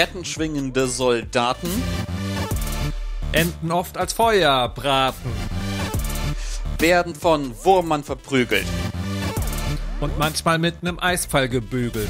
Kettten Soldaten enden oft als Feuerbraten, werden von Wurmern verprügelt und manchmal mit einem Eispfeil gebügelt.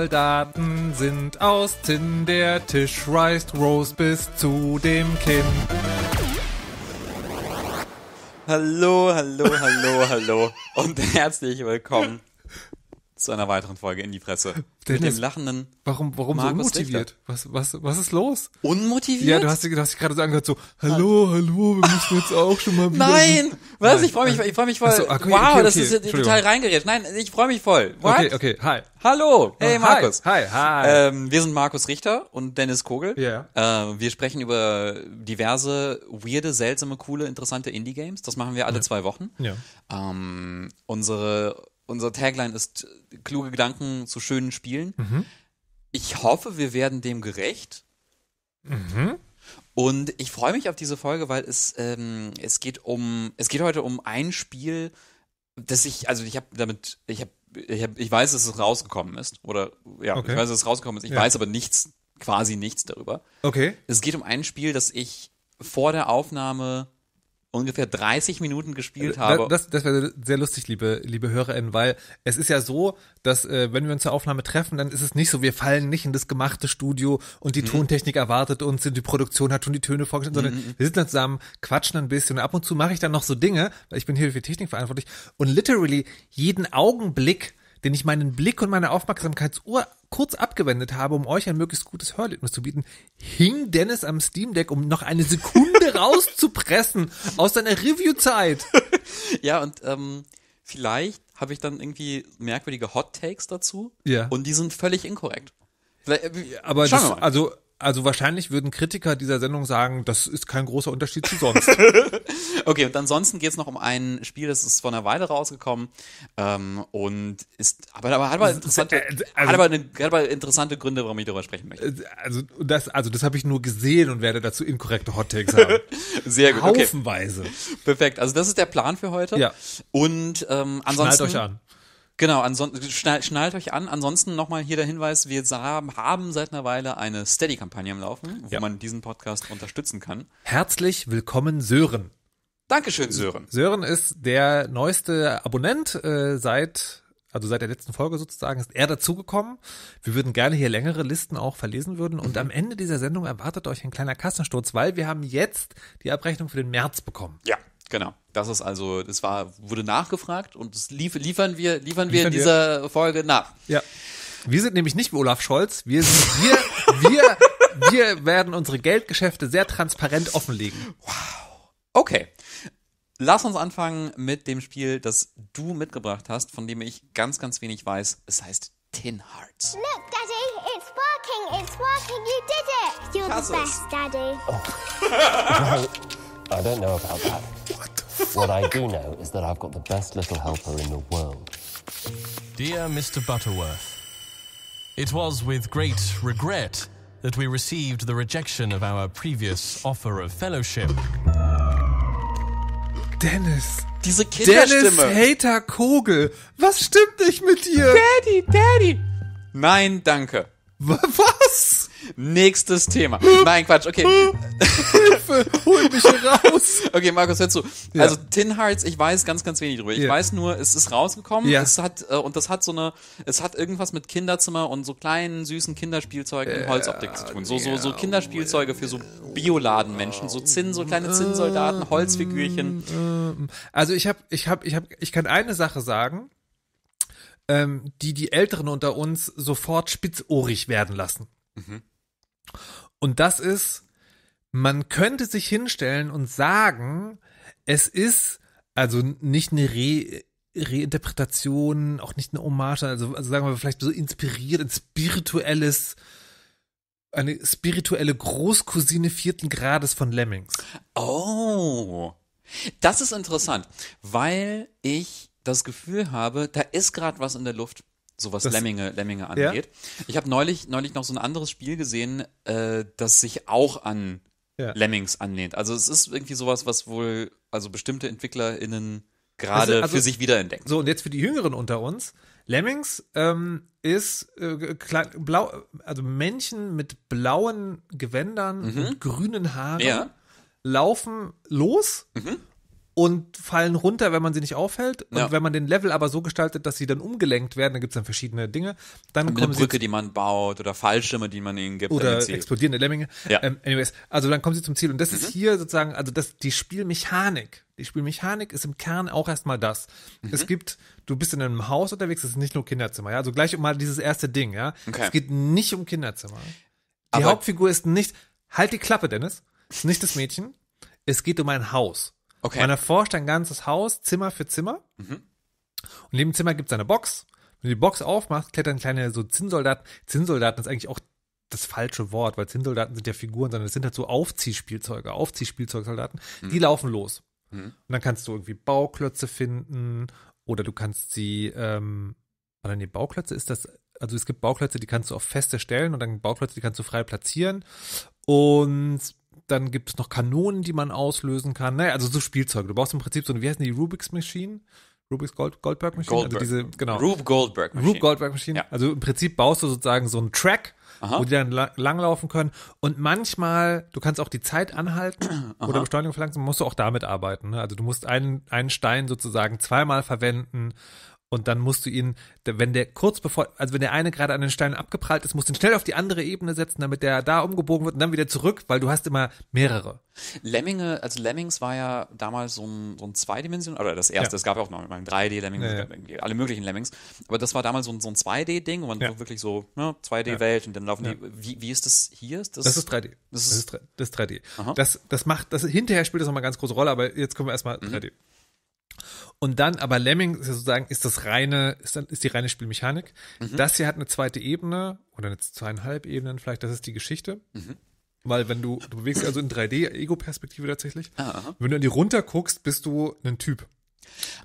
Soldaten sind aus Tin, der Tisch reißt Rose bis zu dem Kinn. Hallo, hallo, hallo, hallo und herzlich willkommen zu einer weiteren Folge in die Presse. Dennis, Mit dem lachenden. Warum, warum Markus so unmotiviert? Was, was, was ist los? Unmotiviert? Ja, du hast, du hast dich gerade so angehört, so, hallo, hallo, wir müssen jetzt auch schon mal wieder. Nein! Was? Nein. Ich freue mich, ich freue mich voll. So, okay, wow, okay, das ist total reingeredet. Nein, ich freue mich voll. What? Okay, okay, hi. Hallo! Oh, hey, hi. Markus. Hi, hi. Ähm, wir sind Markus Richter und Dennis Kogel. Ja. Yeah. Äh, ähm, wir sprechen über diverse, weirde, seltsame, coole, interessante Indie-Games. Das machen wir alle ja. zwei Wochen. Ja. Ähm, unsere unser Tagline ist kluge Gedanken zu schönen Spielen. Mhm. Ich hoffe, wir werden dem gerecht. Mhm. Und ich freue mich auf diese Folge, weil es, ähm, es geht um, es geht heute um ein Spiel, das ich, also ich habe damit, ich habe, ich, hab, ich weiß, dass es rausgekommen ist. Oder ja, okay. ich weiß, dass es rausgekommen ist. Ich ja. weiß aber nichts, quasi nichts darüber. Okay. Es geht um ein Spiel, das ich vor der Aufnahme ungefähr 30 Minuten gespielt äh, habe. Das, das wäre sehr lustig, liebe, liebe HörerInnen, weil es ist ja so, dass äh, wenn wir uns zur Aufnahme treffen, dann ist es nicht so, wir fallen nicht in das gemachte Studio und die mhm. Tontechnik erwartet uns und die Produktion hat schon die Töne vorgestellt, sondern mhm. mhm. wir sitzen dann zusammen, quatschen ein bisschen und ab und zu mache ich dann noch so Dinge, weil ich bin hier für Technik verantwortlich und literally jeden Augenblick den ich meinen Blick und meine Aufmerksamkeitsuhr kurz abgewendet habe, um euch ein möglichst gutes Hörerlebnis zu bieten, hing Dennis am Steam Deck, um noch eine Sekunde rauszupressen aus seiner Review-Zeit. Ja, und ähm, vielleicht habe ich dann irgendwie merkwürdige Hot Takes dazu. Ja. Und die sind völlig inkorrekt. Äh, Aber das, also also wahrscheinlich würden Kritiker dieser Sendung sagen, das ist kein großer Unterschied zu sonst. okay, und ansonsten geht es noch um ein Spiel, das ist vor einer Weile rausgekommen ähm, und ist, aber, aber hat aber also, interessante, äh, äh, also, hat aber, eine, hat aber interessante Gründe, warum ich darüber sprechen möchte. Äh, also das, also das habe ich nur gesehen und werde dazu inkorrekte Hot Takes haben. Sehr gut. Okay. Haufenweise. Perfekt. Also das ist der Plan für heute. Ja. Und ähm, ansonsten. Schnallt euch an. Genau, ansonsten schnallt, schnallt euch an. Ansonsten nochmal hier der Hinweis, wir haben seit einer Weile eine Steady-Kampagne am Laufen, wo ja. man diesen Podcast unterstützen kann. Herzlich willkommen, Sören. Dankeschön, Sören. Sören ist der neueste Abonnent äh, seit also seit der letzten Folge sozusagen, ist er dazugekommen. Wir würden gerne hier längere Listen auch verlesen würden. Und mhm. am Ende dieser Sendung erwartet euch ein kleiner Kassensturz, weil wir haben jetzt die Abrechnung für den März bekommen. Ja. Genau. Das ist also, es war, wurde nachgefragt und das lief, liefern wir, liefern, liefern wir in dieser wir. Folge nach. Ja. Wir sind nämlich nicht wie Olaf Scholz. Wir sind, wir, wir, wir werden unsere Geldgeschäfte sehr transparent offenlegen. Wow. Okay. Lass uns anfangen mit dem Spiel, das du mitgebracht hast, von dem ich ganz, ganz wenig weiß. Es heißt Tin Hearts. Look, Daddy, it's working, it's working, you did it. You're the best, Daddy. Oh. I don't know about that. what I do know is that I've got the best little helper in the world. Dear Mr. Butterworth, It was with great regret that we received the rejection of our previous offer of fellowship. Dennis. Diese Kinderstimme. Dennis Hater Kogel. Was stimmt nicht mit dir? Daddy, Daddy. Nein, danke. Was? Nächstes Thema. Nein, Quatsch, okay. Hilfe, hol mich raus. Okay, Markus, hör zu. Ja. Also Tin Hearts, ich weiß ganz, ganz wenig drüber. Ich ja. weiß nur, es ist rausgekommen. Ja. Es hat, äh, und das hat so eine, es hat irgendwas mit Kinderzimmer und so kleinen, süßen Kinderspielzeugen in äh, Holzoptik zu tun. So, so, so Kinderspielzeuge für so oh, Bioladenmenschen, so Zinn, so kleine oh, Zinnsoldaten, oh, Holzfigürchen. Also ich hab, ich hab, ich hab, ich kann eine Sache sagen ähm, die die Älteren unter uns sofort spitzohrig werden lassen. Mhm. Und das ist, man könnte sich hinstellen und sagen, es ist also nicht eine Re Reinterpretation, auch nicht eine Hommage, also, also sagen wir vielleicht so inspiriert, ein spirituelles, eine spirituelle Großcousine vierten Grades von Lemmings. Oh, das ist interessant, weil ich das Gefühl habe, da ist gerade was in der Luft so was das Lemminge, Lemminge angeht. Ja. Ich habe neulich, neulich noch so ein anderes Spiel gesehen, äh, das sich auch an ja. Lemmings anlehnt. Also es ist irgendwie sowas, was wohl also bestimmte EntwicklerInnen also, gerade also, also, für sich wiederentdecken. So, und jetzt für die Jüngeren unter uns. Lemmings ähm, ist äh, klein, blau, also Männchen mit blauen Gewändern mhm. und grünen Haaren ja. laufen los mhm und fallen runter, wenn man sie nicht aufhält. Und ja. wenn man den Level aber so gestaltet, dass sie dann umgelenkt werden, da gibt es dann verschiedene Dinge. Dann Eine kommen Brücke, die man baut oder Fallschirme, die man ihnen gibt. Oder explodierende Lemminge. Ja. Ähm, anyways, also dann kommen sie zum Ziel. Und das mhm. ist hier sozusagen, also das, die Spielmechanik. Die Spielmechanik ist im Kern auch erstmal das. Mhm. Es gibt, du bist in einem Haus unterwegs, es ist nicht nur Kinderzimmer, ja. Also gleich mal dieses erste Ding, ja. Okay. Es geht nicht um Kinderzimmer. Die aber Hauptfigur ist nicht, halt die Klappe, Dennis. Ist nicht das Mädchen. Es geht um ein Haus. Okay. Man erforscht ein ganzes Haus, Zimmer für Zimmer. Mhm. Und neben dem Zimmer gibt es eine Box. Wenn du die Box aufmachst, klettern kleine so Zinnsoldaten. Zinnsoldaten ist eigentlich auch das falsche Wort, weil Zinnsoldaten sind ja Figuren, sondern es sind halt so Aufziehspielzeuge, Aufziehspielzeugsoldaten. Mhm. Die laufen los. Mhm. Und dann kannst du irgendwie Bauklötze finden oder du kannst sie, ähm, oder nee, Bauklötze ist das, also es gibt Bauklötze, die kannst du auf feste stellen und dann Bauklötze, die kannst du frei platzieren. Und dann gibt es noch Kanonen, die man auslösen kann. Naja, also so Spielzeug. Du brauchst im Prinzip so eine, wie heißen die, Rubik's Machine? Rubik's Gold, Goldberg Machine? Also Goldberg. Also diese, genau. Rube Goldberg Machine. Rube Goldberg Machine. Ja. Also im Prinzip baust du sozusagen so einen Track, Aha. wo die dann langlaufen können. Und manchmal, du kannst auch die Zeit anhalten oder Beschleunigung verlangsamen, musst du auch damit arbeiten. Ne? Also du musst einen, einen Stein sozusagen zweimal verwenden und dann musst du ihn, wenn der kurz bevor, also wenn der eine gerade an den Steinen abgeprallt ist, musst du ihn schnell auf die andere Ebene setzen, damit der da umgebogen wird und dann wieder zurück, weil du hast immer mehrere. Lemminge, also Lemmings war ja damals so ein, so ein Zweidimension, oder das erste, ja. es gab ja auch noch ein 3 d lemming ja, ja. Also alle möglichen Lemmings, aber das war damals so ein, so ein 2D-Ding, wo man so wirklich so, ne, 2D-Welt und dann laufen die, wie, wie ist das hier? Ist das, das ist 3D. Das ist, das ist 3D. Das, das macht, das hinterher spielt das nochmal eine ganz große Rolle, aber jetzt kommen wir erstmal mhm. 3D. Und dann, aber Lemming sozusagen ist das reine, ist, dann, ist die reine Spielmechanik. Mhm. Das hier hat eine zweite Ebene oder eine zweieinhalb Ebenen vielleicht, das ist die Geschichte. Mhm. Weil wenn du, du bewegst also in 3D-Ego-Perspektive tatsächlich. Ah, aha. Wenn du an die runter guckst, bist du ein Typ.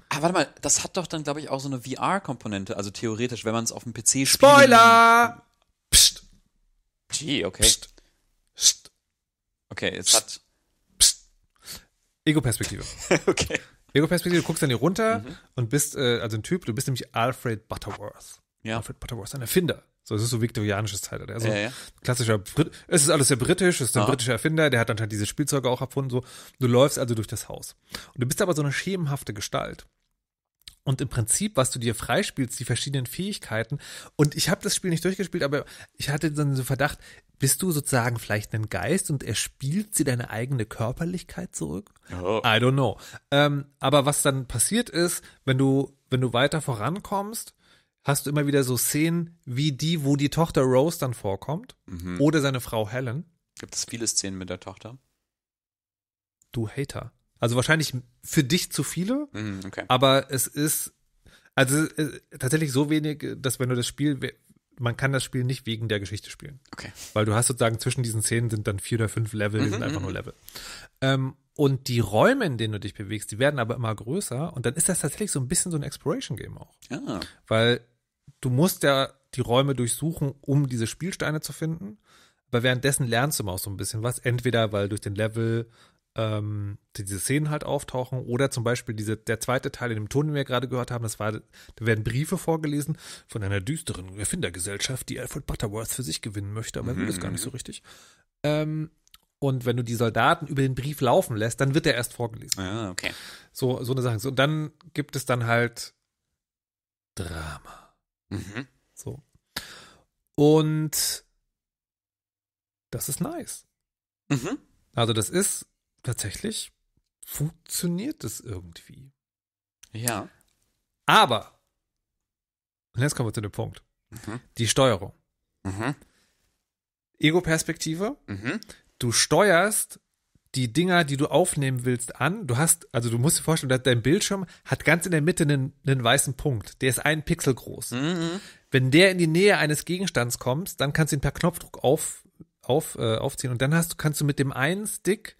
Ah, warte mal, das hat doch dann, glaube ich, auch so eine VR-Komponente, also theoretisch, wenn man es auf dem PC spielt. Spoiler! Psst. Gee, okay. Psst. Psst. Okay, jetzt Psst. hat. Ego-Perspektive. okay. Ego-Perspektive, du guckst dann hier runter mhm. und bist, äh, also ein Typ, du bist nämlich Alfred Butterworth. Ja. Alfred Butterworth, ein Erfinder. So, es ist so viktorianisches Zeitalter. Also ja, ja. klassischer Brit es ist alles sehr britisch, es ist ein Aha. britischer Erfinder, der hat anscheinend diese Spielzeuge auch erfunden. So, du läufst also durch das Haus. Und du bist aber so eine schemenhafte Gestalt. Und im Prinzip, was du dir freispielst, die verschiedenen Fähigkeiten. Und ich habe das Spiel nicht durchgespielt, aber ich hatte dann so Verdacht, bist du sozusagen vielleicht ein Geist und erspielt sie deine eigene Körperlichkeit zurück? Oh. I don't know. Ähm, aber was dann passiert ist, wenn du, wenn du weiter vorankommst, hast du immer wieder so Szenen wie die, wo die Tochter Rose dann vorkommt mhm. oder seine Frau Helen. Gibt es viele Szenen mit der Tochter? Du Hater. Also wahrscheinlich für dich zu viele, mhm, okay. aber es ist also äh, tatsächlich so wenig, dass wenn du das Spiel man kann das Spiel nicht wegen der Geschichte spielen. Okay. Weil du hast sozusagen zwischen diesen Szenen sind dann vier oder fünf Level, die mhm, sind einfach nur mhm. Level. Ähm, und die Räume, in denen du dich bewegst, die werden aber immer größer und dann ist das tatsächlich so ein bisschen so ein Exploration-Game auch. Ah. Weil du musst ja die Räume durchsuchen, um diese Spielsteine zu finden. Aber währenddessen lernst du immer auch so ein bisschen was. Entweder weil durch den Level ähm, diese Szenen halt auftauchen oder zum Beispiel diese, der zweite Teil in dem Ton, den wir gerade gehört haben, das war, da werden Briefe vorgelesen von einer düsteren Erfindergesellschaft, die Alfred Butterworth für sich gewinnen möchte, aber er will das gar nicht so mhm. richtig. Ähm, und wenn du die Soldaten über den Brief laufen lässt, dann wird er erst vorgelesen. Ah, okay. So, so eine Sache. So, und dann gibt es dann halt Drama. Mhm. So. Und das ist nice. Mhm. Also das ist tatsächlich funktioniert es irgendwie. Ja. Aber, und jetzt kommen wir zu dem Punkt, mhm. die Steuerung. Mhm. Ego-Perspektive, mhm. du steuerst die Dinger, die du aufnehmen willst, an. Du hast, also du musst dir vorstellen, dass dein Bildschirm hat ganz in der Mitte einen, einen weißen Punkt. Der ist ein Pixel groß. Mhm. Wenn der in die Nähe eines Gegenstands kommt, dann kannst du ihn per Knopfdruck auf, auf, äh, aufziehen und dann hast, kannst du mit dem einen Stick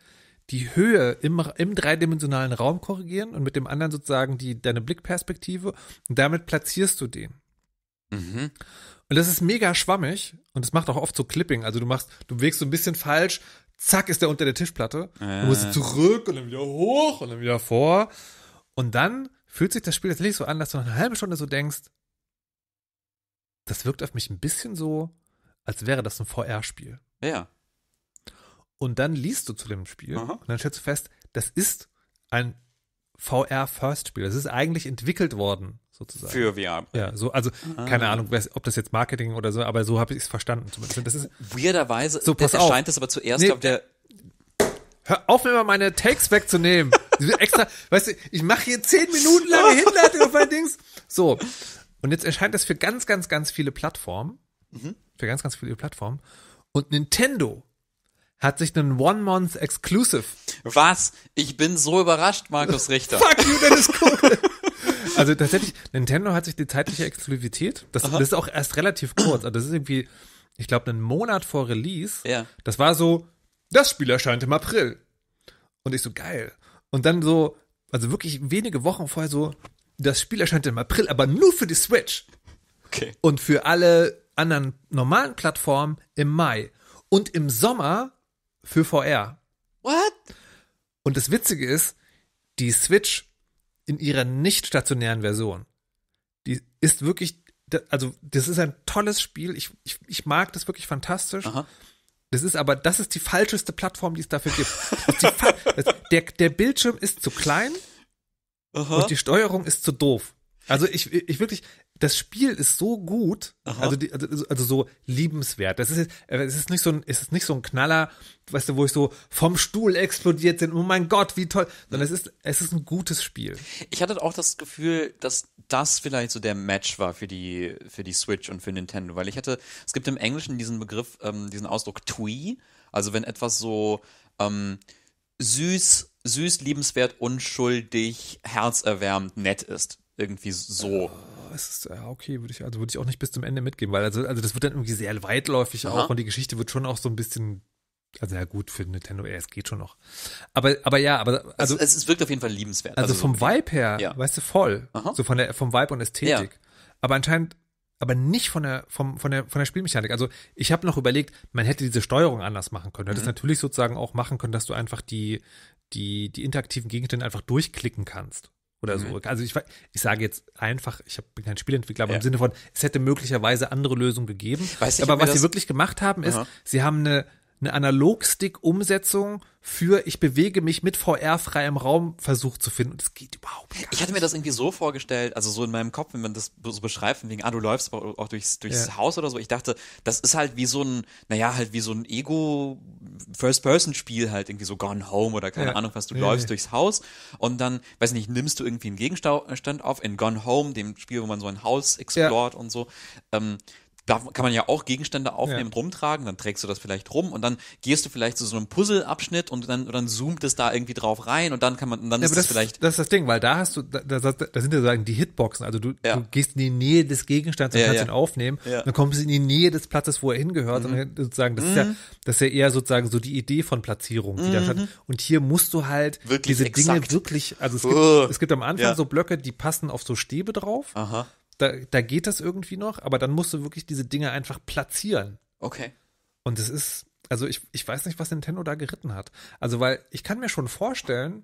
die Höhe im, im dreidimensionalen Raum korrigieren und mit dem anderen sozusagen die, deine Blickperspektive und damit platzierst du den. Mhm. Und das ist mega schwammig und das macht auch oft so Clipping. Also du machst, du bewegst so ein bisschen falsch, zack ist der unter der Tischplatte. Äh. Du musst zurück und dann wieder hoch und dann wieder vor. Und dann fühlt sich das Spiel tatsächlich so an, dass du nach einer halben Stunde so denkst, das wirkt auf mich ein bisschen so, als wäre das ein VR-Spiel. Ja. Und dann liest du zu dem Spiel Aha. und dann stellst du fest, das ist ein VR-First-Spiel. Das ist eigentlich entwickelt worden, sozusagen. Für VR. Ja, so, also, ah. keine Ahnung, ob das jetzt Marketing oder so, aber so habe ich es verstanden zumindest. Das ist, Weirderweise so, pass auf. erscheint es aber zuerst nee, auf der. Hör auf, mir mal meine Takes wegzunehmen. extra, weißt du, ich mache hier zehn Minuten lange Hinleitung auf mein Dings. So. Und jetzt erscheint das für ganz, ganz, ganz viele Plattformen. Mhm. Für ganz, ganz viele Plattformen. Und Nintendo hat sich einen One Month Exclusive. Was? Ich bin so überrascht, Markus Richter. Fuck you, Dennis Kugel. also tatsächlich, Nintendo hat sich die zeitliche Exklusivität, das, das ist auch erst relativ kurz, also das ist irgendwie, ich glaube, einen Monat vor Release. Ja. Das war so, das Spiel erscheint im April. Und ich so, geil. Und dann so, also wirklich wenige Wochen vorher so, das Spiel erscheint im April, aber nur für die Switch. Okay. Und für alle anderen normalen Plattformen im Mai. Und im Sommer für VR. What? Und das Witzige ist, die Switch in ihrer nicht stationären Version, die ist wirklich, also das ist ein tolles Spiel. Ich, ich, ich mag das wirklich fantastisch. Aha. Das ist aber, das ist die falscheste Plattform, die es dafür gibt. die, der, der Bildschirm ist zu klein Aha. und die Steuerung ist zu doof. Also ich, ich wirklich, das Spiel ist so gut, also, die, also, also, so liebenswert. Das ist, äh, es ist nicht so ein, es ist nicht so ein Knaller, weißt du, wo ich so vom Stuhl explodiert bin. Oh mein Gott, wie toll! Sondern mhm. es ist, es ist ein gutes Spiel. Ich hatte auch das Gefühl, dass das vielleicht so der Match war für die für die Switch und für Nintendo, weil ich hatte, es gibt im Englischen diesen Begriff, ähm, diesen Ausdruck Twee, also wenn etwas so ähm, süß, süß, liebenswert, unschuldig, herzerwärmend, nett ist, irgendwie so. Oh es ist, ja, okay, würde ich, also würde ich auch nicht bis zum Ende mitgeben, weil also, also das wird dann irgendwie sehr weitläufig Aha. auch und die Geschichte wird schon auch so ein bisschen also ja gut, für Nintendo es geht schon noch. Aber, aber ja, aber also, es, es wirkt auf jeden Fall liebenswert. Also, also vom so Vibe her, ja. weißt du, voll. Aha. So von der vom Vibe und Ästhetik. Ja. Aber anscheinend aber nicht von der vom, von der von der Spielmechanik. Also ich habe noch überlegt, man hätte diese Steuerung anders machen können. hätte hättest mhm. natürlich sozusagen auch machen können, dass du einfach die die die interaktiven Gegenstände einfach durchklicken kannst oder mhm. Also ich, ich sage jetzt einfach, ich bin kein Spielentwickler, aber ja. im Sinne von, es hätte möglicherweise andere Lösungen gegeben. Weiß aber was sie wirklich gemacht haben, ist, Aha. sie haben eine eine Analogstick-Umsetzung für ich bewege mich mit VR frei im Raum versucht zu finden. Und das geht überhaupt nicht. Ich hatte mir das irgendwie so vorgestellt, also so in meinem Kopf, wenn man das so beschreibt, wegen, ah, du läufst auch durchs, durchs ja. Haus oder so. Ich dachte, das ist halt wie so ein, naja, halt wie so ein Ego-First-Person-Spiel halt irgendwie so Gone Home oder keine ja. Ahnung was. Du ja, läufst durchs Haus und dann, weiß nicht, nimmst du irgendwie einen Gegenstand auf in Gone Home, dem Spiel, wo man so ein Haus explort und so. Ähm, darf, kann man ja auch Gegenstände aufnehmen, ja. rumtragen, dann trägst du das vielleicht rum und dann gehst du vielleicht zu so einem Puzzleabschnitt und dann, und dann zoomt es da irgendwie drauf rein und dann kann man, und dann ja, ist das, vielleicht. Das ist das Ding, weil da hast du, da, da, da sind ja sozusagen die Hitboxen, also du, ja. du gehst in die Nähe des Gegenstands und kannst ihn aufnehmen, dann kommst du in die Nähe des Platzes, wo er hingehört mhm. und sozusagen, das mhm. ist ja, mhm. das ist ja eher sozusagen so die Idee von Platzierung, die mhm. da statt. Und hier musst du halt wirklich diese exakt. Dinge wirklich, also es gibt, es gibt am Anfang so Blöcke, die passen auf so Stäbe drauf. Aha da, da geht das irgendwie noch, aber dann musst du wirklich diese Dinge einfach platzieren. Okay. Und es ist, also ich, ich weiß nicht, was Nintendo da geritten hat. Also, weil ich kann mir schon vorstellen,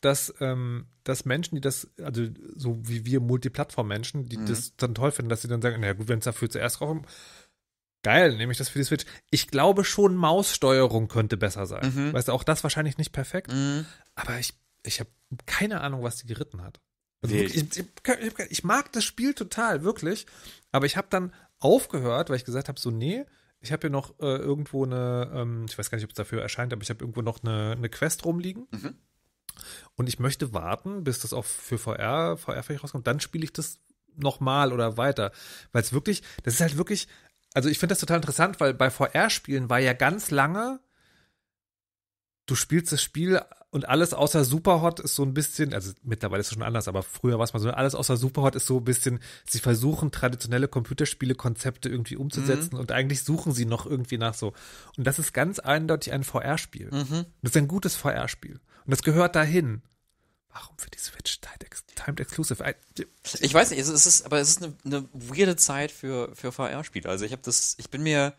dass, ähm, dass Menschen, die das, also so wie wir Multiplattform-Menschen, die mhm. das dann toll finden, dass sie dann sagen, naja gut, wenn es dafür zuerst rauskommt, geil, nehme ich das für die Switch. Ich glaube schon, Maussteuerung könnte besser sein. Mhm. Weißt du, auch das wahrscheinlich nicht perfekt, mhm. aber ich, ich habe keine Ahnung, was die geritten hat. Also wirklich, ich, ich, ich, mag das Spiel total, wirklich. Aber ich habe dann aufgehört, weil ich gesagt habe, so, nee, ich habe hier noch äh, irgendwo eine, ähm, ich weiß gar nicht, ob es dafür erscheint, aber ich habe irgendwo noch eine, eine Quest rumliegen. Mhm. Und ich möchte warten, bis das auch für VR, VR vielleicht rauskommt. Dann spiele ich das nochmal oder weiter. Weil es wirklich, das ist halt wirklich, also ich finde das total interessant, weil bei VR-Spielen war ja ganz lange, du spielst das Spiel und alles außer Superhot ist so ein bisschen, also mittlerweile ist es schon anders, aber früher war es mal so, alles außer Superhot ist so ein bisschen, sie versuchen traditionelle Computerspiele-Konzepte irgendwie umzusetzen mhm. und eigentlich suchen sie noch irgendwie nach so. Und das ist ganz eindeutig ein VR-Spiel. Mhm. Das ist ein gutes VR-Spiel. Und das gehört dahin. Warum für die Switch timed, exclusive? ich weiß nicht, es ist, aber es ist eine, eine weirde Zeit für, für VR-Spiele. Also ich habe das, ich bin mir,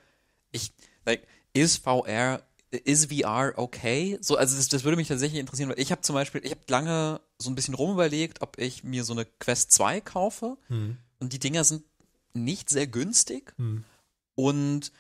ich, like, ist VR ist VR okay? So, also das, das würde mich tatsächlich interessieren, weil ich habe zum Beispiel, ich habe lange so ein bisschen rumüberlegt, ob ich mir so eine Quest 2 kaufe. Hm. Und die Dinger sind nicht sehr günstig. Hm. Und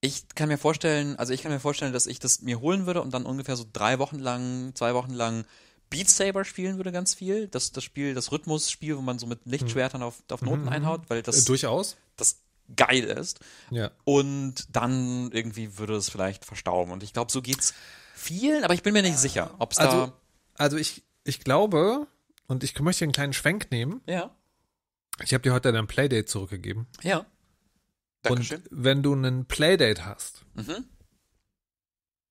ich kann mir vorstellen, also ich kann mir vorstellen, dass ich das mir holen würde und dann ungefähr so drei Wochen lang, zwei Wochen lang Beat Saber spielen würde ganz viel. Das, das Spiel, das Rhythmusspiel, wo man so mit Lichtschwertern mhm. auf, auf Noten mhm, mhm. einhaut, weil das. Äh, durchaus. Das geil ist. Ja. Und dann irgendwie würde es vielleicht verstauben. Und ich glaube, so geht's vielen, aber ich bin mir nicht sicher, ob es also, da. Also ich, ich glaube, und ich möchte einen kleinen Schwenk nehmen. Ja. Ich habe dir heute dein Playdate zurückgegeben. Ja. Dankeschön. Und wenn du einen Playdate hast, mhm.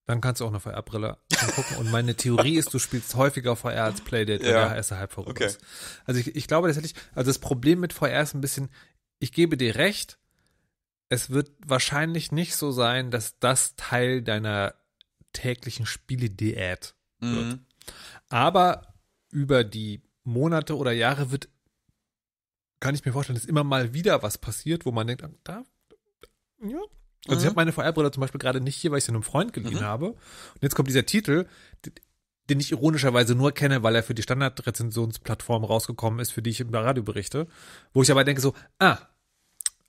dann kannst du auch eine VR-Brille gucken. und meine Theorie ist, du spielst häufiger VR als Playdate, wenn ja. der HSR halb vorüber okay. ist. Also ich, ich glaube, das hätte ich, also das Problem mit VR ist ein bisschen, ich gebe dir recht, es wird wahrscheinlich nicht so sein, dass das Teil deiner täglichen Spiele-Diät mhm. wird. Mhm. Aber über die Monate oder Jahre wird, kann ich mir vorstellen, dass immer mal wieder was passiert, wo man denkt, ah, da, ja. Also mhm. ich habe meine VR-Brille zum Beispiel gerade nicht hier, weil ich sie einem Freund geliehen mhm. habe. Und jetzt kommt dieser Titel, den ich ironischerweise nur kenne, weil er für die Standardrezensionsplattform rausgekommen ist, für die ich im Radio berichte, wo ich aber denke so, ah,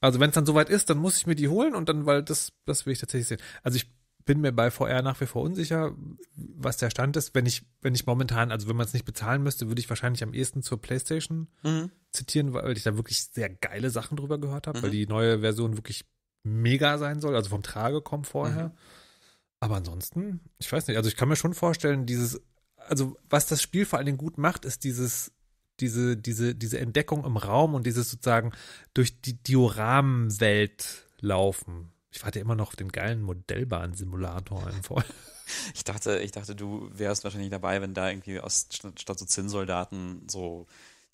also wenn es dann soweit ist, dann muss ich mir die holen und dann, weil das, das will ich tatsächlich sehen. Also ich bin mir bei VR nach wie vor unsicher, was der Stand ist. Wenn ich, wenn ich momentan, also wenn man es nicht bezahlen müsste, würde ich wahrscheinlich am ehesten zur PlayStation mhm. zitieren, weil ich da wirklich sehr geile Sachen drüber gehört habe, mhm. weil die neue Version wirklich mega sein soll, also vom Tragekomfort mhm. Aber ansonsten, ich weiß nicht, also ich kann mir schon vorstellen, dieses, also was das Spiel vor allen Dingen gut macht, ist dieses diese, diese, diese Entdeckung im Raum und dieses sozusagen durch die Dioramenwelt laufen. Ich warte immer noch auf den geilen Modellbahnsimulator im Voll. Ich dachte, ich dachte, du wärst wahrscheinlich dabei, wenn da irgendwie aus, statt so Zinnsoldaten so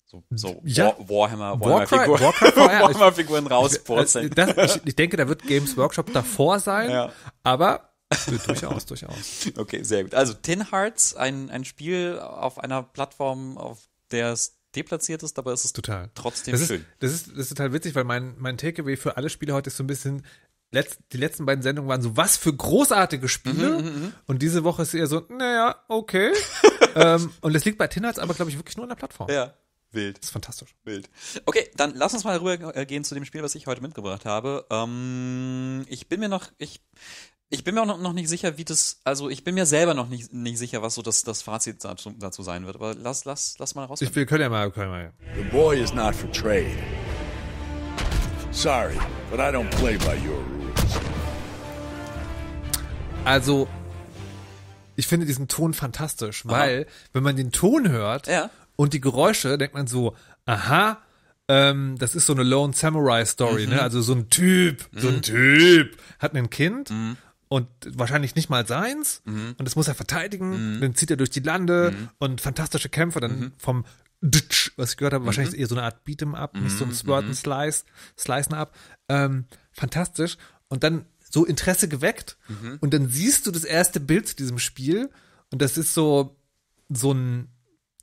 so, so ja. War, Warhammer, Warhammer-Figuren Warhammer Figuren rauspurzeln. Das, ich, ich, denke, da wird Games Workshop davor sein, ja. aber äh, durchaus, durchaus. Okay, sehr gut. Also Tin Hearts, ein, ein Spiel auf einer Plattform, auf der ist deplatziert ist, aber es ist total. trotzdem das schön. das, ist, das ist total witzig, weil mein, mein Takeaway für alle Spiele heute ist so ein bisschen, Letz, die letzten beiden Sendungen waren so, was für großartige Spiele. Mhm, mhm, mhm. und diese Woche ist eher so, naja, okay. ähm, und das liegt bei Tinhals aber, glaube ich, wirklich nur an der Plattform. Ja. Wild. Das ist fantastisch. Wild. Okay, dann lass uns mal rübergehen äh, zu dem Spiel, was ich heute mitgebracht habe. Ähm, ich bin mir noch, ich, ich bin mir auch noch nicht sicher, wie das, also ich bin mir selber noch nicht, nicht sicher, was so das, das Fazit dazu, dazu sein wird, aber lass, lass, lass mal raus. Ich will, können ja mal, können wir ja. The boy is not for trade. Sorry, but I don't play by your rules. Also, ich finde diesen Ton fantastisch, weil, aha. wenn man den Ton hört ja. und die Geräusche, denkt man so, aha, ähm, das ist so eine Lone Samurai Story, mhm. ne? Also so ein Typ, mhm. so ein mhm. Typ hat ein Kind mhm und wahrscheinlich nicht mal seins. Mhm. Und das muss er verteidigen. Mhm. Dann zieht er durch die Lande mhm. und fantastische Kämpfe. Dann mhm. vom Ditch, was ich gehört habe, wahrscheinlich mhm. eher so eine Art Beat'em Up, nicht so ein mhm. Squirt and Slice, Slicen Up. Ähm, fantastisch. Und dann so Interesse geweckt. Und dann siehst du das erste Bild zu diesem Spiel. Und das ist so, so ein,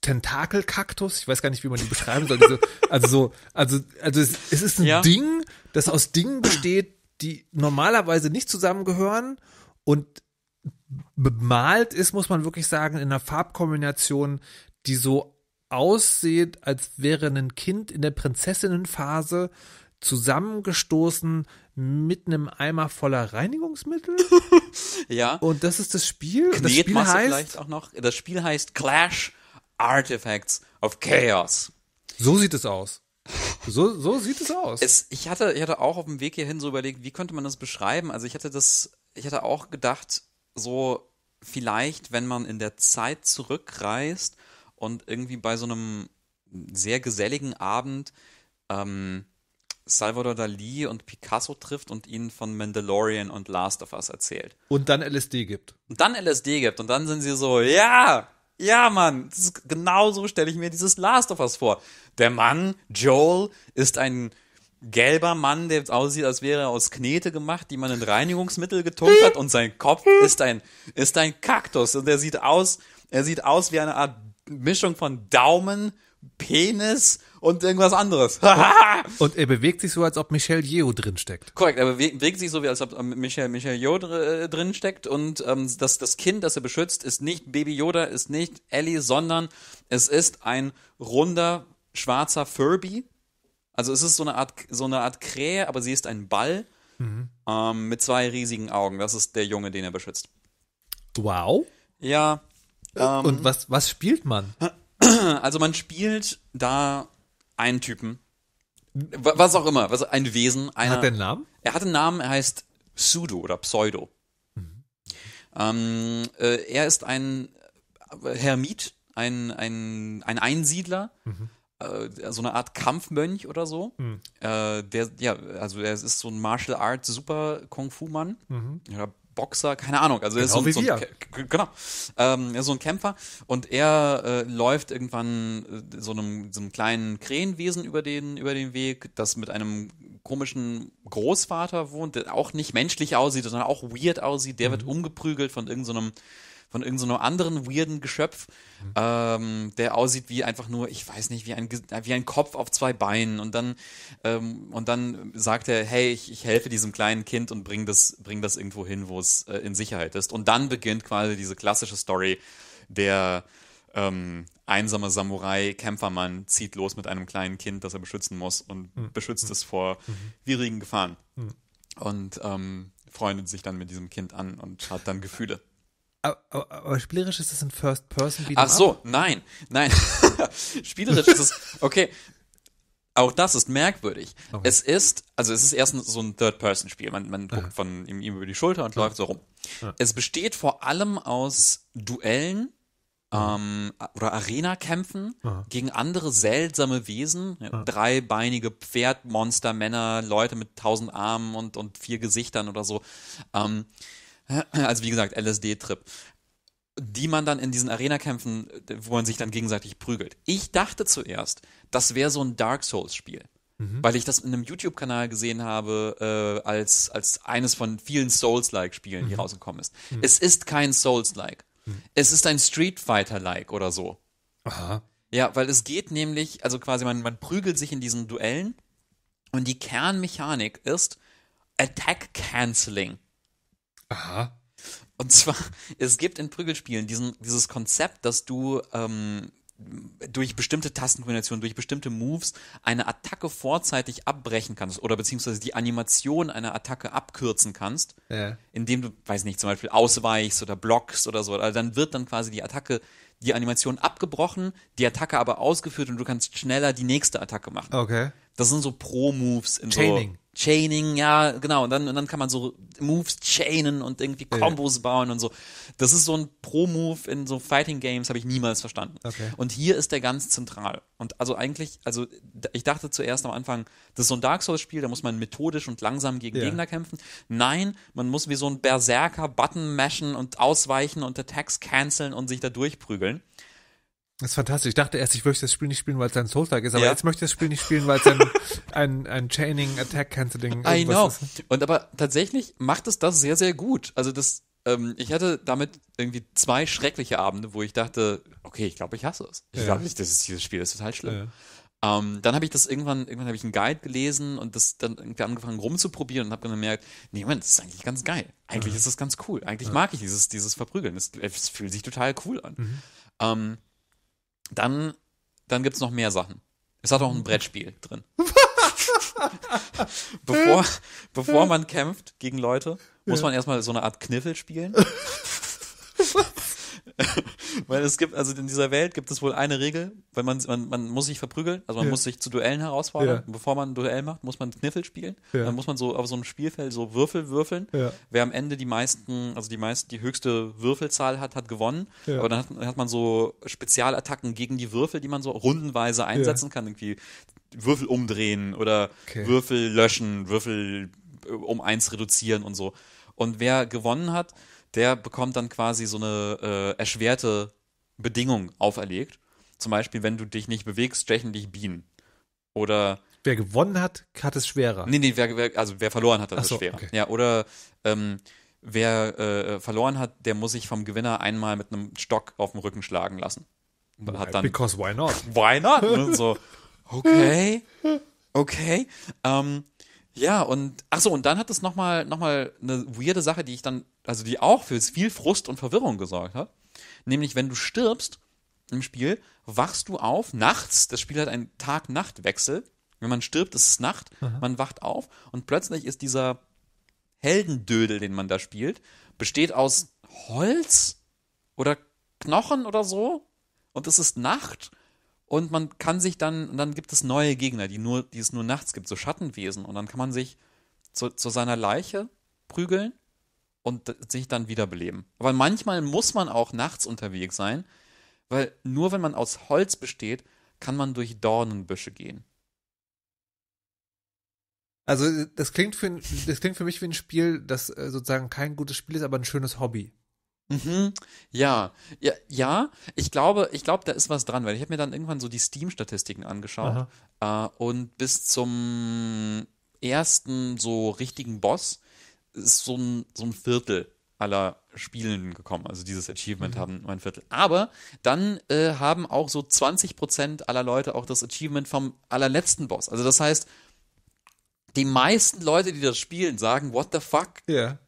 Tentakelkaktus, ich weiß gar nicht, wie man die beschreiben soll. Also, also so, also, also es, es ist ein ja. Ding, das aus Dingen besteht, die normalerweise nicht zusammengehören und bemalt ist, muss man wirklich sagen, in einer Farbkombination, die so aussieht, als wäre ein Kind in der Prinzessinnenphase zusammengestoßen mit einem Eimer voller Reinigungsmittel. ja. Und das ist das Spiel. Das Spiel heißt vielleicht auch noch. Das Spiel heißt Clash Artifacts of Chaos. So sieht es aus. So, so sieht es aus. Es, ich, hatte, ich hatte auch auf dem Weg hierhin so überlegt, wie könnte man das beschreiben? Also ich hatte das, ich hatte auch gedacht, so vielleicht, wenn man in der Zeit zurückreist und irgendwie bei so einem sehr geselligen Abend ähm, Salvador Dali und Picasso trifft und ihnen von Mandalorian und Last of Us erzählt. Und dann LSD gibt. Und dann LSD gibt und dann sind sie so, ja, ja, Mann, ist, genau so stelle ich mir dieses Last of Us vor. Der Mann, Joel, ist ein gelber Mann, der aussieht, als wäre er aus Knete gemacht, die man in Reinigungsmittel getunkt hat und sein Kopf ist ein, ist ein Kaktus und er sieht aus, er sieht aus wie eine Art Mischung von Daumen, Penis und irgendwas anderes. und er bewegt sich so, als ob Michel Yeo drinsteckt. Korrekt, er bewegt sich so, als ob ähm, Michel, Michel Yeo äh, drinsteckt und ähm, das, das Kind, das er beschützt, ist nicht Baby Yoda, ist nicht Ellie, sondern es ist ein runder, schwarzer Furby. Also es ist so eine Art, so eine Art Krähe, aber sie ist ein Ball mhm. ähm, mit zwei riesigen Augen. Das ist der Junge, den er beschützt. Wow. Ja. Ähm, und was, was spielt man? Also man spielt da einen Typen, was auch immer, was ein Wesen. Einer, hat er einen Namen? Er hat einen Namen, er heißt Pseudo oder Pseudo. Mhm. Ähm, äh, er ist ein äh, Hermit, ein, ein, ein Einsiedler, mhm. äh, so eine Art Kampfmönch oder so. Mhm. Äh, der, ja, also er ist so ein Martial Arts Super Kung Fu Mann. Oder mhm. Boxer, keine Ahnung. Also genau er ist so, genau so ein, genau, ähm, er ist so ein Kämpfer und er äh, läuft irgendwann äh, so, einem, so einem kleinen Krähenwesen über den, über den Weg, das mit einem komischen Großvater wohnt, der auch nicht menschlich aussieht, sondern auch weird aussieht. Der mhm. wird umgeprügelt von irgendeinem so von irgendeinem so anderen weirden Geschöpf, mhm. ähm, der aussieht wie einfach nur, ich weiß nicht, wie ein, wie ein Kopf auf zwei Beinen. Und dann, ähm, und dann sagt er, hey, ich, ich helfe diesem kleinen Kind und bring das, bring das irgendwo hin, wo es äh, in Sicherheit ist. Und dann beginnt quasi diese klassische Story der ähm, einsame Samurai, Kämpfermann, zieht los mit einem kleinen Kind, das er beschützen muss und mhm. beschützt mhm. es vor mhm. widrigen Gefahren. Mhm. Und ähm, freundet sich dann mit diesem Kind an und hat dann Gefühle. Aber, aber, spielerisch ist es ein First Person Beat'em Ach so, up? nein, nein. spielerisch ist es okay. Auch das ist merkwürdig. Okay. Es ist, also es ist erst so ein Third-Person-Spiel. Man, man guckt von ihm, über die Schulter und Klar. läuft so rum. Ja. Es besteht vor allem aus Duellen ähm, oder Arena-Kämpfen ja. gegen andere seltsame Wesen. Ja. Dreibeinige Pferdmonster, Männer, Leute mit tausend Armen und, und vier Gesichtern oder so. Ähm, Also wie gesagt, LSD-Trip die man dann in diesen Arena-Kämpfen, wo man sich dann gegenseitig prügelt. Ich dachte zuerst, das wäre so ein Dark Souls-Spiel. Mhm. Weil ich das in einem YouTube-Kanal gesehen habe, äh, als, als eines von vielen Souls-like-Spielen, mhm. die rausgekommen ist. Mhm. Es ist kein Souls-like. Mhm. Es ist ein Street Fighter-like oder so. Aha. Ja, weil es geht nämlich, also quasi, man, man prügelt sich in diesen Duellen und die Kernmechanik ist Attack Canceling. Aha. Und zwar, es gibt in Prügelspielen diesen, dieses Konzept, dass du ähm, durch bestimmte Tastenkombinationen, durch bestimmte Moves eine Attacke vorzeitig abbrechen kannst oder beziehungsweise die Animation einer Attacke abkürzen kannst, ja. indem du, weiß nicht, zum Beispiel ausweichst oder blockst oder so. Also dann wird dann quasi die Attacke, die Animation abgebrochen, die Attacke aber ausgeführt und du kannst schneller die nächste Attacke machen. Okay. Das sind so Pro-Moves in Chaining. So Chaining, ja, genau. Und dann, und dann kann man so Moves chainen und irgendwie Combos ja. bauen und so. Das ist so ein Pro-Move in so Fighting Games, habe ich niemals verstanden. Okay. Und hier ist der ganz zentral. Und also eigentlich, also ich dachte zuerst am Anfang, das ist so ein Dark Souls-Spiel, da muss man methodisch und langsam gegen ja. Gegner kämpfen. Nein, man muss wie so ein Berserker Button mashen und ausweichen und Attacks canceln und sich da durchprügeln. Das ist fantastisch. Ich dachte erst, ich möchte das Spiel nicht spielen, weil es ein Soulstack ist, aber ja. jetzt möchte ich das Spiel nicht spielen, weil es ein, ein, ein Chaining Attack Canceling I know. Ist. Und aber tatsächlich macht es das sehr, sehr gut. Also das, ähm, ich hatte damit irgendwie zwei schreckliche Abende, wo ich dachte, okay, ich glaube, ich hasse es. Ich ja. glaube nicht, dieses Spiel, ist total schlimm. Ja. Ähm, dann habe ich das irgendwann, irgendwann habe ich einen Guide gelesen und das dann irgendwie angefangen rumzuprobieren und habe dann gemerkt, nee, Moment, das ist eigentlich ganz geil. Eigentlich ist das ganz cool. Eigentlich mag ich dieses, dieses Verprügeln. Es fühlt sich total cool an. Mhm. Ähm, dann, dann gibt es noch mehr Sachen. Es hat auch ein Brettspiel drin. bevor, bevor man kämpft gegen Leute, muss man erstmal so eine Art Kniffel spielen. Weil es gibt, also in dieser Welt gibt es wohl eine Regel, weil man, man, man muss sich verprügeln, also man ja. muss sich zu Duellen herausfordern. Ja. Bevor man ein Duell macht, muss man Kniffel spielen. Ja. Dann muss man so auf so einem Spielfeld so Würfel würfeln. Wer am Ende die meisten, also die meisten, die höchste Würfelzahl hat, hat gewonnen. Aber dann hat, hat, man so Spezialattacken gegen die Würfel, die man so rundenweise einsetzen kann. Irgendwie Würfel umdrehen oder okay. Würfel löschen, Würfel um eins reduzieren und so. Und wer gewonnen hat, der bekommt dann quasi so eine äh, erschwerte Bedingung auferlegt. Zum Beispiel, wenn du dich nicht bewegst, stechen dich Bienen. Oder wer gewonnen hat, hat es schwerer. Nee, nee, wer, wer also wer verloren hat, hat es so, schwerer. Okay. Ja, oder ähm, wer äh, verloren hat, der muss sich vom Gewinner einmal mit einem Stock auf den Rücken schlagen lassen. Why? Hat dann, Because why not? Why not? Ne? So, okay, okay. Ähm, ja, und ach so, und dann hat es nochmal noch mal eine weirde Sache, die ich dann also die auch für viel Frust und Verwirrung gesorgt hat. Nämlich, wenn du stirbst im Spiel, wachst du auf nachts. Das Spiel hat einen Tag-Nacht-Wechsel. Wenn man stirbt, ist es Nacht, Aha. man wacht auf und plötzlich ist dieser Heldendödel, den man da spielt, besteht aus Holz oder Knochen oder so. Und es ist Nacht. Und man kann sich dann, und dann gibt es neue Gegner, die, nur, die es nur nachts gibt, so Schattenwesen. Und dann kann man sich zu, zu seiner Leiche prügeln und sich dann wiederbeleben. Aber manchmal muss man auch nachts unterwegs sein, weil nur wenn man aus Holz besteht, kann man durch Dornenbüsche gehen. Also äh, das klingt für, das klingt für mich wie ein Spiel, das äh, sozusagen kein gutes Spiel ist, aber ein schönes Hobby. Mhm, ja. ja, ja, ich glaube, ich glaube, da ist was dran, weil ich habe mir dann irgendwann so die Steam-Statistiken angeschaut äh, und bis zum ersten so richtigen Boss ist so ein, so ein Viertel aller Spielenden gekommen. Also dieses Achievement mhm. haben nur ein Viertel. Aber dann äh, haben auch so 20 Prozent aller Leute auch das Achievement vom allerletzten Boss. Also das heißt, die meisten Leute, die das spielen, sagen, what the fuck? Yeah.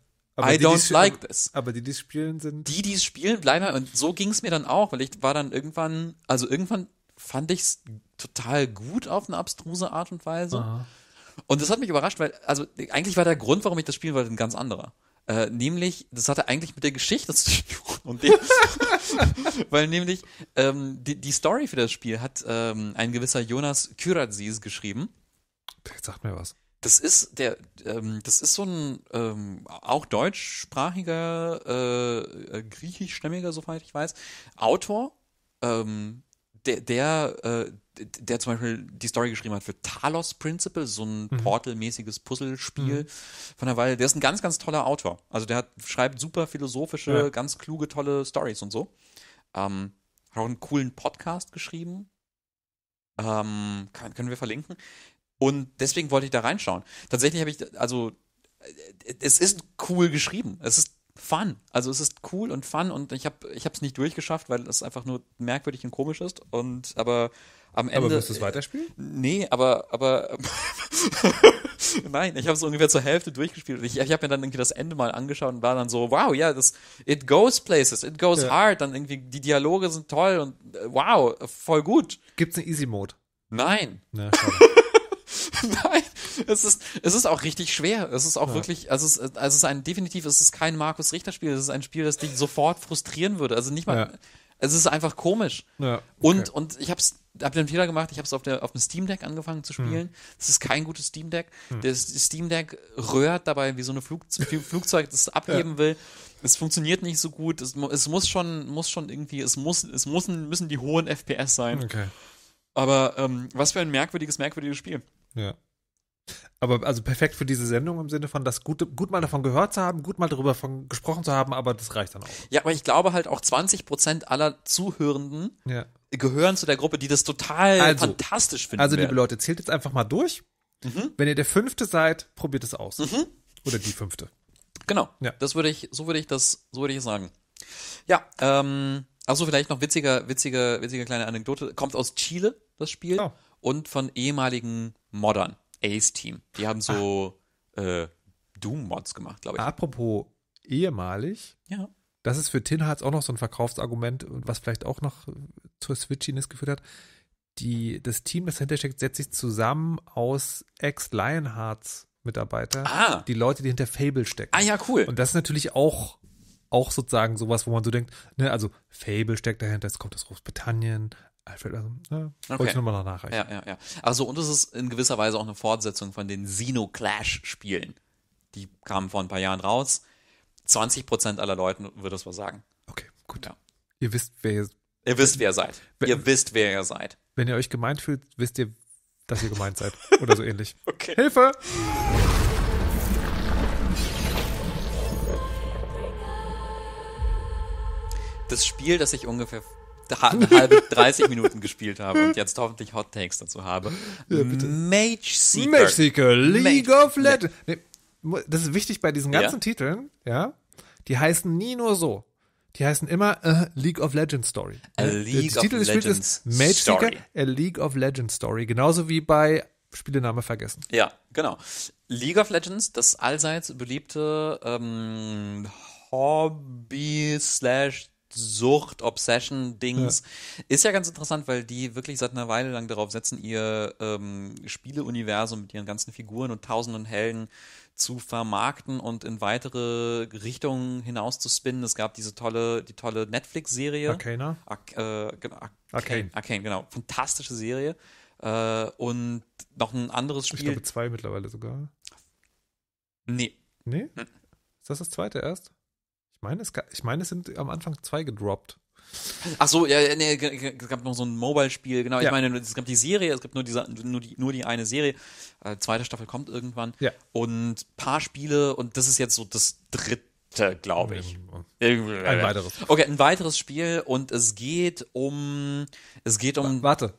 I die, don't like this. Aber die, die es spielen, sind. Die, die es spielen, bleiben. Halt. Und so ging es mir dann auch, weil ich war dann irgendwann, also irgendwann fand ich es total gut auf eine abstruse Art und Weise. Aha. Und das hat mich überrascht, weil, also eigentlich war der Grund, warum ich das spielen wollte, ein ganz anderer. Äh, nämlich, das hatte eigentlich mit der Geschichte zu tun. Und dem, weil nämlich ähm, die, die Story für das Spiel hat ähm, ein gewisser Jonas Kyratzis geschrieben. Der sagt mir was. Das ist der, ähm, das ist so ein ähm, auch deutschsprachiger, äh, äh griechischstämmiger, soweit ich weiß, Autor, ähm, der, der, äh, der zum Beispiel die Story geschrieben hat für Talos Principle, so ein mhm. Portal-mäßiges Puzzlespiel mhm. von der Weile, der ist ein ganz, ganz toller Autor. Also der hat, schreibt super philosophische, ja. ganz kluge, tolle Stories und so. Ähm, hat auch einen coolen Podcast geschrieben. Ähm, kann, können wir verlinken. Und deswegen wollte ich da reinschauen. Tatsächlich habe ich, also, äh, es ist cool geschrieben. Es ist fun. Also es ist cool und fun und ich habe ich nicht durchgeschafft, weil es einfach nur merkwürdig und komisch ist. Und aber am Ende. Aber wirst du es weiterspielen? Nee, aber aber nein, ich habe es ungefähr zur Hälfte durchgespielt. Ich, ich habe mir dann irgendwie das Ende mal angeschaut und war dann so, wow, ja, yeah, das it goes places, it goes ja. hard. Dann irgendwie die Dialoge sind toll und äh, wow, voll gut. Gibt's einen Easy Mode? Nein. Na, nein, es ist, es ist auch richtig schwer. Es ist auch ja. wirklich, also es, also es ist ein, definitiv, es ist kein Markus Richter Spiel. Es ist ein Spiel, das dich sofort frustrieren würde. Also nicht mal, ja. es ist einfach komisch. Ja, okay. Und, und ich hab's, hab den Fehler gemacht. Ich hab's auf der, auf dem Steam Deck angefangen zu spielen. Es hm. ist kein gutes Steam Deck. Hm. Das Steam Deck röhrt dabei wie so ein Flug, Flugzeug, das abheben ja. will es funktioniert nicht so gut. Es, es, muss schon, muss schon irgendwie, es muss, es müssen, müssen die hohen FPS sein. Okay. Aber ähm, was für ein merkwürdiges, merkwürdiges Spiel. Ja. Aber also perfekt für diese Sendung im Sinne von, das gut, gut mal davon gehört zu haben, gut mal darüber von gesprochen zu haben, aber das reicht dann auch. Ja, aber ich glaube halt auch 20 Prozent aller Zuhörenden ja. gehören zu der Gruppe, die das total also, fantastisch finden. Also, liebe werden. Leute, zählt jetzt einfach mal durch. Mhm. Wenn ihr der Fünfte seid, probiert es aus. Mhm. Oder die Fünfte. Genau. Ja. Das würde ich, so würde ich das, so würde ich sagen. Ja, ähm, also vielleicht noch witziger, witziger, witziger kleine Anekdote. Kommt aus Chile, das Spiel. Oh. Und von ehemaligen Moddern. Ace Team. Die haben so ah. äh, Doom-Mods gemacht, glaube ich. Apropos ehemalig. Ja. Das ist für Tin Hearts auch noch so ein Verkaufsargument, was vielleicht auch noch zur Switchiness geführt hat. Die, das Team, das dahinter steckt, setzt sich zusammen aus Ex-Lionhearts Mitarbeiter, ah. die Leute, die hinter Fable stecken. Ah ja, cool. Und das ist natürlich auch auch sozusagen sowas, wo man so denkt, ne, also Fable steckt dahinter, es kommt aus Großbritannien, also, ne, okay. wollte ich nochmal nachreichen. Ja, ja, ja. Also, und es ist in gewisser Weise auch eine Fortsetzung von den Xeno-Clash-Spielen. Die kamen vor ein paar Jahren raus. 20 Prozent aller Leuten würde es was sagen. Okay, gut. Ja. Ihr wisst, wer ihr, ihr wisst, wer ihr seid. Wenn, ihr wisst, wer ihr seid. Wenn ihr euch gemeint fühlt, wisst ihr, dass ihr gemeint seid. Oder so ähnlich. Okay. Hilfe! Das Spiel, das ich ungefähr halbe 30 Minuten gespielt habe und jetzt hoffentlich Hot Takes dazu habe. Ja, bitte. Mage Seeker. Mage Seeker, League Mage of Legends. Nee, das ist wichtig bei diesen ganzen ja? Titeln, ja. Die heißen nie nur so. Die heißen immer uh, League of Legends Story. A ne? League Der Titel of des Spiels ist Mage Seeker, A League of Legends Story. Genauso wie bei Spielename vergessen. Ja, genau. League of Legends, das allseits beliebte ähm, Hobby slash Sucht, Obsession-Dings. Ja. Ist ja ganz interessant, weil die wirklich seit einer Weile lang darauf setzen, ihr ähm, Spieleuniversum mit ihren ganzen Figuren und tausenden Helden zu vermarkten und in weitere Richtungen hinaus zu spinnen. Es gab diese tolle, die tolle Netflix-Serie. Arcana. Ne? Ar äh, genau, Arcane. Arcane, genau. Fantastische Serie. Äh, und noch ein anderes Spiel. Ich glaube zwei mittlerweile sogar. Nee. Nee? Hm. Ist das das zweite erst? Ich meine, es, ich meine, es sind am Anfang zwei gedroppt. Ach so, ja, nee, es gab noch so ein Mobile-Spiel, genau. Ja. Ich meine, es gab die Serie, es gibt nur, diese, nur, die, nur die eine Serie. Äh, zweite Staffel kommt irgendwann. Ja. Und paar Spiele und das ist jetzt so das dritte, glaube ich. Ein weiteres. Okay, ein weiteres Spiel und es geht um. Es geht um. Warte,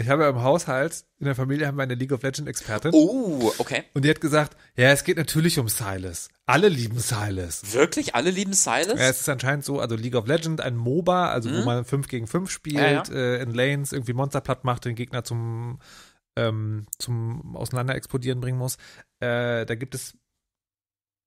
ich habe ja im Haushalt, in der Familie haben wir eine League of Legends Expertin. Oh, okay. Und die hat gesagt, ja, es geht natürlich um Silas. Alle lieben Silas. Wirklich? Alle lieben Silas? Ja, es ist anscheinend so, also League of Legends, ein MOBA, also mhm. wo man 5 gegen 5 spielt, ja, ja. Äh, in Lanes irgendwie Monster platt macht, den Gegner zum, ähm, zum Auseinander explodieren bringen muss. Äh, da gibt es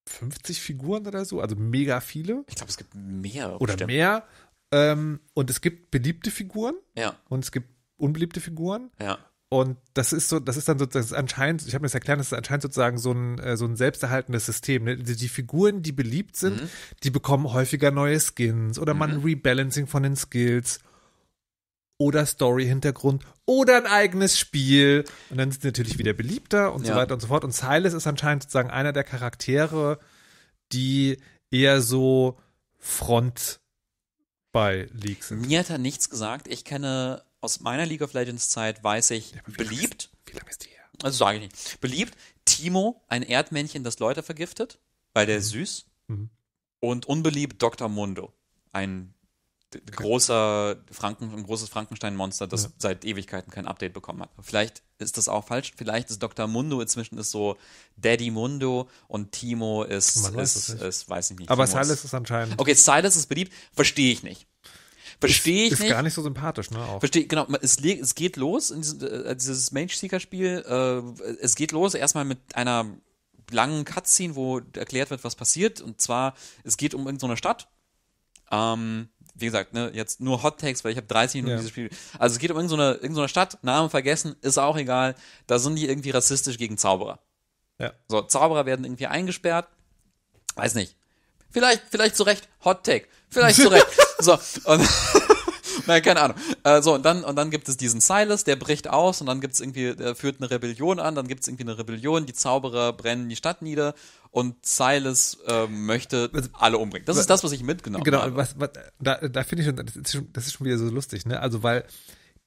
50 Figuren oder so, also mega viele. Ich glaube, es gibt mehr. Oder bestimmt. mehr. Ähm, und es gibt beliebte Figuren. Ja. Und es gibt unbeliebte Figuren. Ja. Und das ist so, das ist dann so, das ist anscheinend, ich habe mir das erklärt, das ist anscheinend sozusagen so ein, äh, so ein selbsterhaltendes System. Ne? Die, die, Figuren, die beliebt sind, mhm. die bekommen häufiger neue Skins oder mhm. man Rebalancing von den Skills oder Story-Hintergrund oder ein eigenes Spiel. Und dann sind sie natürlich wieder beliebter und ja. so weiter und so fort. Und Silas ist anscheinend sozusagen einer der Charaktere, die eher so Front bei League sind. Mir hat er nichts gesagt. Ich kenne aus meiner League of Legends Zeit weiß ich, ja, wie beliebt. Lange ist, wie lange ist die her? Also sage ich nicht. Beliebt, Timo, ein Erdmännchen, das Leute vergiftet, weil der mhm. ist süß. Mhm. Und unbeliebt Dr. Mundo, ein großer Franken, ein großes Frankenstein-Monster, das ja. seit Ewigkeiten kein Update bekommen hat. Vielleicht ist das auch falsch. Vielleicht ist Dr. Mundo inzwischen ist so Daddy Mundo und Timo ist, Man weiß ist, ist, weiß ich nicht. Aber Timo Silas ist, ist anscheinend. Okay, Silas ist beliebt, verstehe ich nicht. Verstehe ich ist nicht. Ist gar nicht so sympathisch, ne? Auch. Verstehe, genau. Es, es geht los, in diesem, äh, dieses Mage-Seeker-Spiel, äh, es geht los erstmal mit einer langen Cutscene, wo erklärt wird, was passiert. Und zwar, es geht um irgendeine so Stadt. Ähm, wie gesagt, ne, jetzt nur Hot Takes, weil ich habe 30 Minuten ja. dieses Spiel. Also es geht um irgendeine, so irgendeine so Stadt, Namen vergessen, ist auch egal. Da sind die irgendwie rassistisch gegen Zauberer. Ja. So, Zauberer werden irgendwie eingesperrt. Weiß nicht. Vielleicht, vielleicht zu Recht, Hot Take. Vielleicht zu Recht. so, und Nein, keine Ahnung. Äh, so, und dann, und dann gibt es diesen Silas, der bricht aus und dann gibt es irgendwie, der führt eine Rebellion an, dann gibt es irgendwie eine Rebellion, die Zauberer brennen die Stadt nieder und Silas äh, möchte also, alle umbringen. Das was, ist das, was ich mitgenommen genau, habe. Genau, was, was, da, da finde ich schon das, ist schon, das ist schon wieder so lustig, ne? Also, weil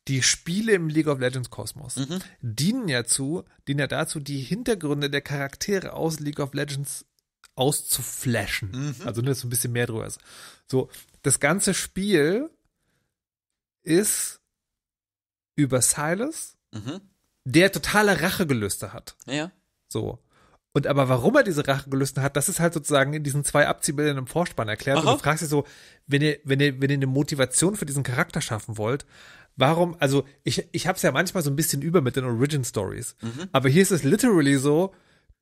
die Spiele im League of Legends Kosmos mhm. dienen ja zu, dienen ja dazu, die Hintergründe der Charaktere aus League of Legends auszuflashen. Mhm. Also, dass so ein bisschen mehr drüber ist. So, das ganze Spiel ist über Silas, mhm. der totale Rachegelüste hat. Ja. So. Und aber warum er diese Rache Rachegelüste hat, das ist halt sozusagen in diesen zwei Abziehbildern im Vorspann erklärt. Aha. Und du fragst dich so, wenn ihr, wenn ihr, wenn ihr eine Motivation für diesen Charakter schaffen wollt, warum, also ich, ich hab's ja manchmal so ein bisschen über mit den Origin Stories. Mhm. Aber hier ist es literally so,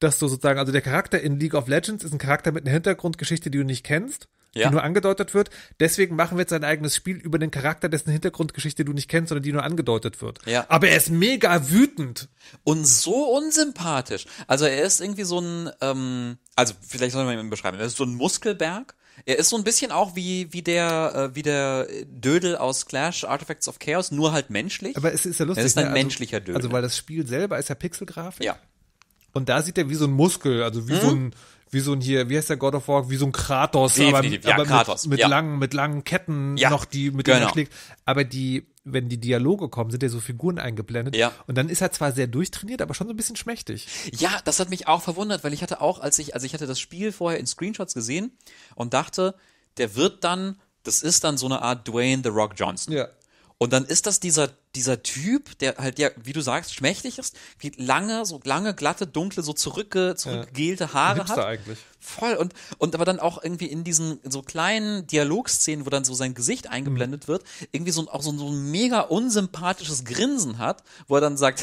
dass du sozusagen, also der Charakter in League of Legends ist ein Charakter mit einer Hintergrundgeschichte, die du nicht kennst, ja. die nur angedeutet wird. Deswegen machen wir jetzt ein eigenes Spiel über den Charakter, dessen Hintergrundgeschichte du nicht kennst, sondern die nur angedeutet wird. Ja. Aber er ist mega wütend. Und so unsympathisch. Also er ist irgendwie so ein, ähm, also vielleicht soll man ihn beschreiben, er ist so ein Muskelberg. Er ist so ein bisschen auch wie, wie der, äh, wie der Dödel aus Clash Artifacts of Chaos, nur halt menschlich. Aber es ist ja lustig. Er ist ein ne? Also- menschlicher Dödel. Also, weil das Spiel selber ist ja Pixelgrafik. Ja. Und da sieht er wie so ein Muskel, also wie hm? so mhm. ein wie so ein hier, wie heißt der God of War, wie so ein Kratos, Definitiv. aber, ja, Kratos. mit, mit ja. langen, mit langen Ketten ja. noch die mit genau. schlägt. Aber die, wenn die Dialoge kommen, sind ja so Figuren eingeblendet. Ja. Und dann ist er zwar sehr durchtrainiert, aber schon so ein bisschen schmächtig. Ja, das hat mich auch verwundert, weil ich hatte auch, als ich, also ich hatte das Spiel vorher in Screenshots gesehen und dachte, der wird dann, das ist dann so eine Art Dwayne The Rock Johnson. Ja. Und dann ist das dieser, dieser Typ, der halt ja, wie du sagst, schmächtig ist, wie lange, so lange, glatte, dunkle, so zurückge, zurückgegelte ja. Haare Hipster hat. eigentlich. Voll. Und, und aber dann auch irgendwie in diesen so kleinen Dialogszenen, wo dann so sein Gesicht eingeblendet mhm. wird, irgendwie so ein, auch so ein, so ein mega unsympathisches Grinsen hat, wo er dann sagt,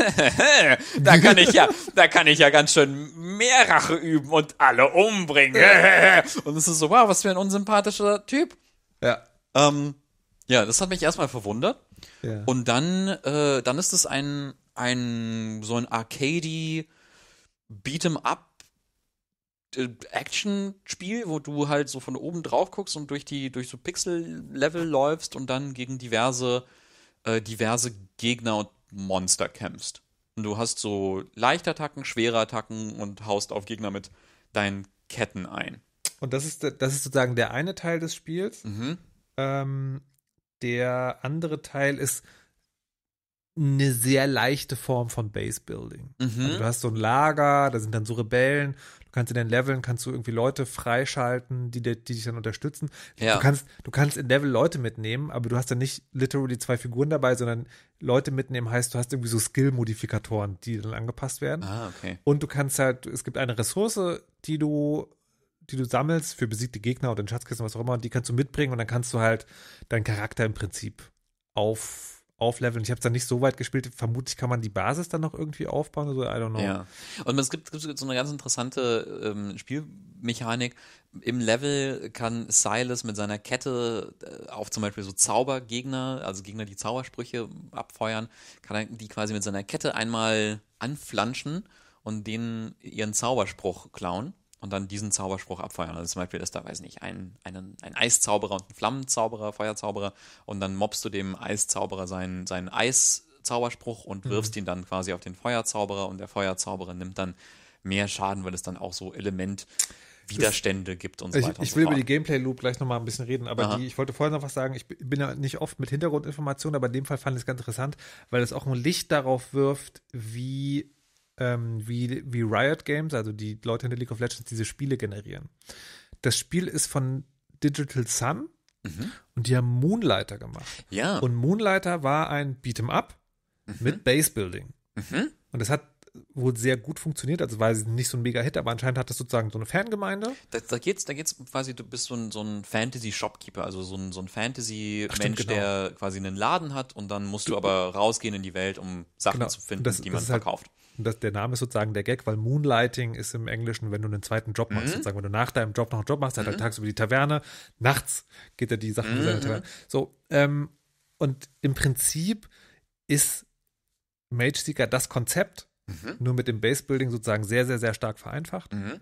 da kann ich ja, da kann ich ja ganz schön mehr Rache üben und alle umbringen. und es ist so, wow, was für ein unsympathischer Typ. Ja. Ähm, ja, das hat mich erstmal verwundert. Und dann, äh, dann ist es ein, ein so ein arcadey Beat'em Up äh, Action-Spiel, wo du halt so von oben drauf guckst und durch die durch so Pixel-Level läufst und dann gegen diverse äh, diverse Gegner und Monster kämpfst. Und du hast so leichte Attacken, schwere Attacken und haust auf Gegner mit deinen Ketten ein. Und das ist das ist sozusagen der eine Teil des Spiels. Mhm. Ähm, der andere Teil ist eine sehr leichte Form von Base Building. Mhm. Also du hast so ein Lager, da sind dann so Rebellen, du kannst in den Leveln, kannst du irgendwie Leute freischalten, die, die dich dann unterstützen. Ja. Du kannst, du kannst in Level Leute mitnehmen, aber du hast dann nicht literally zwei Figuren dabei, sondern Leute mitnehmen heißt, du hast irgendwie so Skill-Modifikatoren, die dann angepasst werden. Ah, okay. Und du kannst halt, es gibt eine Ressource, die du die du sammelst für besiegte Gegner oder in Schatzkissen, was auch immer, die kannst du mitbringen und dann kannst du halt deinen Charakter im Prinzip auf aufleveln. Ich habe es dann nicht so weit gespielt. Vermutlich kann man die Basis dann noch irgendwie aufbauen oder so. I don't know. Ja. Und es gibt, es gibt so eine ganz interessante ähm, Spielmechanik. Im Level kann Silas mit seiner Kette äh, auf zum Beispiel so Zaubergegner, also Gegner, die Zaubersprüche abfeuern, kann er die quasi mit seiner Kette einmal anflanschen und denen ihren Zauberspruch klauen und dann diesen Zauberspruch abfeuern. Also zum Beispiel ist da, weiß ich nicht, ein, ein, ein Eiszauberer und ein Flammenzauberer, Feuerzauberer und dann mobst du dem Eiszauberer seinen, seinen Eiszauberspruch und mhm. wirfst mhm. ihn dann quasi auf den Feuerzauberer und der Feuerzauberer nimmt dann mehr Schaden, weil es dann auch so Element Widerstände gibt und so weiter. Ich, ich will fort. über die Gameplay-Loop gleich nochmal ein bisschen reden, aber die, ich wollte vorher noch was sagen. Ich bin ja nicht oft mit Hintergrundinformationen, aber in dem Fall fand ich es ganz interessant, weil es auch ein Licht darauf wirft, wie ähm, wie, wie Riot Games, also die Leute in der League of Legends, diese Spiele generieren. Das Spiel ist von Digital Sun mhm. und die haben Moonlighter gemacht. Ja. Und Moonlighter war ein Beat'em Up mhm. mit Base Building. Mhm. Und das hat wohl sehr gut funktioniert. Also war es nicht so ein Mega-Hit, aber anscheinend hat das sozusagen so eine Fangemeinde. Da, da geht's, da geht's quasi, du bist so ein, so ein Fantasy-Shopkeeper, also so ein, so ein Fantasy-Mensch, genau. der quasi einen Laden hat und dann musst du, du genau. aber rausgehen in die Welt, um Sachen genau. zu finden, das, die man halt verkauft. Halt das, der Name ist sozusagen der Gag, weil Moonlighting ist im Englischen, wenn du einen zweiten Job machst, mhm. sozusagen, wenn du nach deinem Job noch einen Job machst, mhm. halt tagsüber die Taverne, nachts geht er die Sachen mhm. seine Taverne. So, ähm, und im Prinzip ist Mage Seeker das Konzept, Mhm. Nur mit dem Base-Building sozusagen sehr, sehr, sehr stark vereinfacht. Mhm.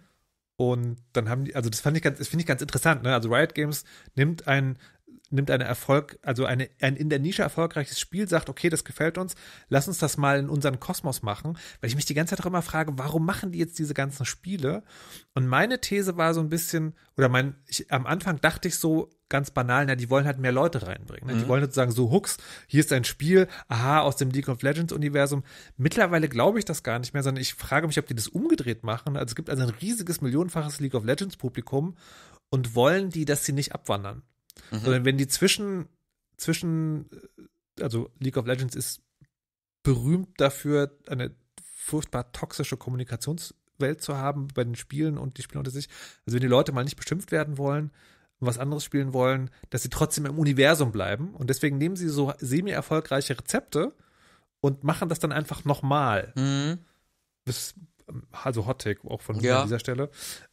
Und dann haben die, also das fand ich ganz, finde ich ganz interessant, ne? Also Riot Games nimmt ein, nimmt eine Erfolg, also eine, ein in der Nische erfolgreiches Spiel, sagt, okay, das gefällt uns, lass uns das mal in unseren Kosmos machen, weil ich mich die ganze Zeit auch immer frage, warum machen die jetzt diese ganzen Spiele? Und meine These war so ein bisschen, oder mein, ich, am Anfang dachte ich so ganz banal, na, die wollen halt mehr Leute reinbringen. Ne? Mhm. Die wollen sozusagen so Hooks, hier ist ein Spiel, aha, aus dem League of Legends Universum. Mittlerweile glaube ich das gar nicht mehr, sondern ich frage mich, ob die das umgedreht machen. Also es gibt also ein riesiges, millionenfaches League of Legends Publikum und wollen die, dass sie nicht abwandern. Mhm. Sondern wenn die zwischen, zwischen, äh, also League of Legends ist berühmt dafür, eine furchtbar toxische Kommunikationswelt zu haben bei den Spielen und die Spieler unter sich. Also wenn die Leute mal nicht beschimpft werden wollen, was anderes spielen wollen, dass sie trotzdem im Universum bleiben. Und deswegen nehmen sie so semi-erfolgreiche Rezepte und machen das dann einfach nochmal. Mhm. Das also Hot Take auch von mir ja. an dieser Stelle.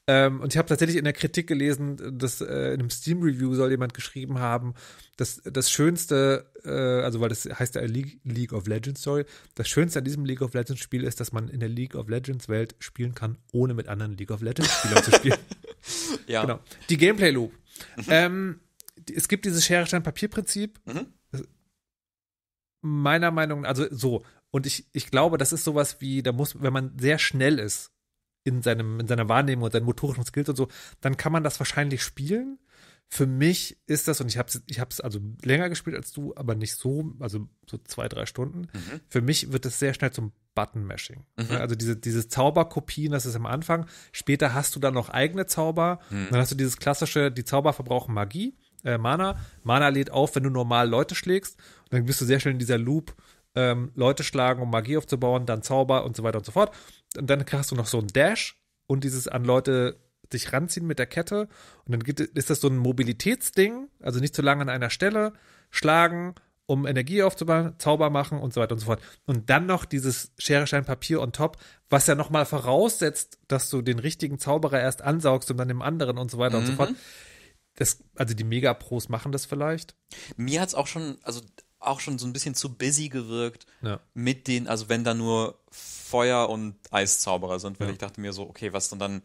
Ähm, und ich habe tatsächlich in der Kritik gelesen, dass äh, in einem Steam Review soll jemand geschrieben haben, dass das Schönste, äh, also weil das heißt ja League, League of Legends, sorry, das Schönste an diesem League of Legends Spiel ist, dass man in der League of Legends Welt spielen kann, ohne mit anderen League of Legends Spielern zu spielen. ja. Genau. Die Gameplay Loop. Ähm, es gibt dieses Schere-Stein-Papier-Prinzip. Mhm. Meiner Meinung nach, also so, und ich, ich glaube, das ist sowas wie, da muss, wenn man sehr schnell ist in, seinem, in seiner Wahrnehmung und seinen motorischen Skills und so, dann kann man das wahrscheinlich spielen. Für mich ist das, und ich habe es ich hab's also länger gespielt als du, aber nicht so, also so zwei, drei Stunden. Mhm. Für mich wird es sehr schnell zum Button-Mashing. Mhm. Also diese, dieses Zauberkopien, das ist am Anfang. Später hast du dann noch eigene Zauber. Mhm. Dann hast du dieses klassische, die Zauber verbrauchen Magie, äh, Mana. Mana lädt auf, wenn du normal Leute schlägst. Und dann bist du sehr schnell in dieser Loop ähm, Leute schlagen, um Magie aufzubauen, dann Zauber und so weiter und so fort. Und dann hast du noch so einen Dash und dieses an Leute sich ranziehen mit der Kette. Und dann gibt, ist das so ein Mobilitätsding, also nicht zu lange an einer Stelle schlagen, um Energie aufzubauen, Zauber machen und so weiter und so fort. Und dann noch dieses Schere, Stein, Papier on top, was ja nochmal voraussetzt, dass du den richtigen Zauberer erst ansaugst und dann dem anderen und so weiter mhm. und so mhm. fort. Das, also die Mega-Pros machen das vielleicht. Mir hat es auch schon, also auch schon so ein bisschen zu busy gewirkt ja. mit den, also wenn da nur Feuer und Eiszauberer sind, weil ja. ich dachte mir so, okay, was denn dann,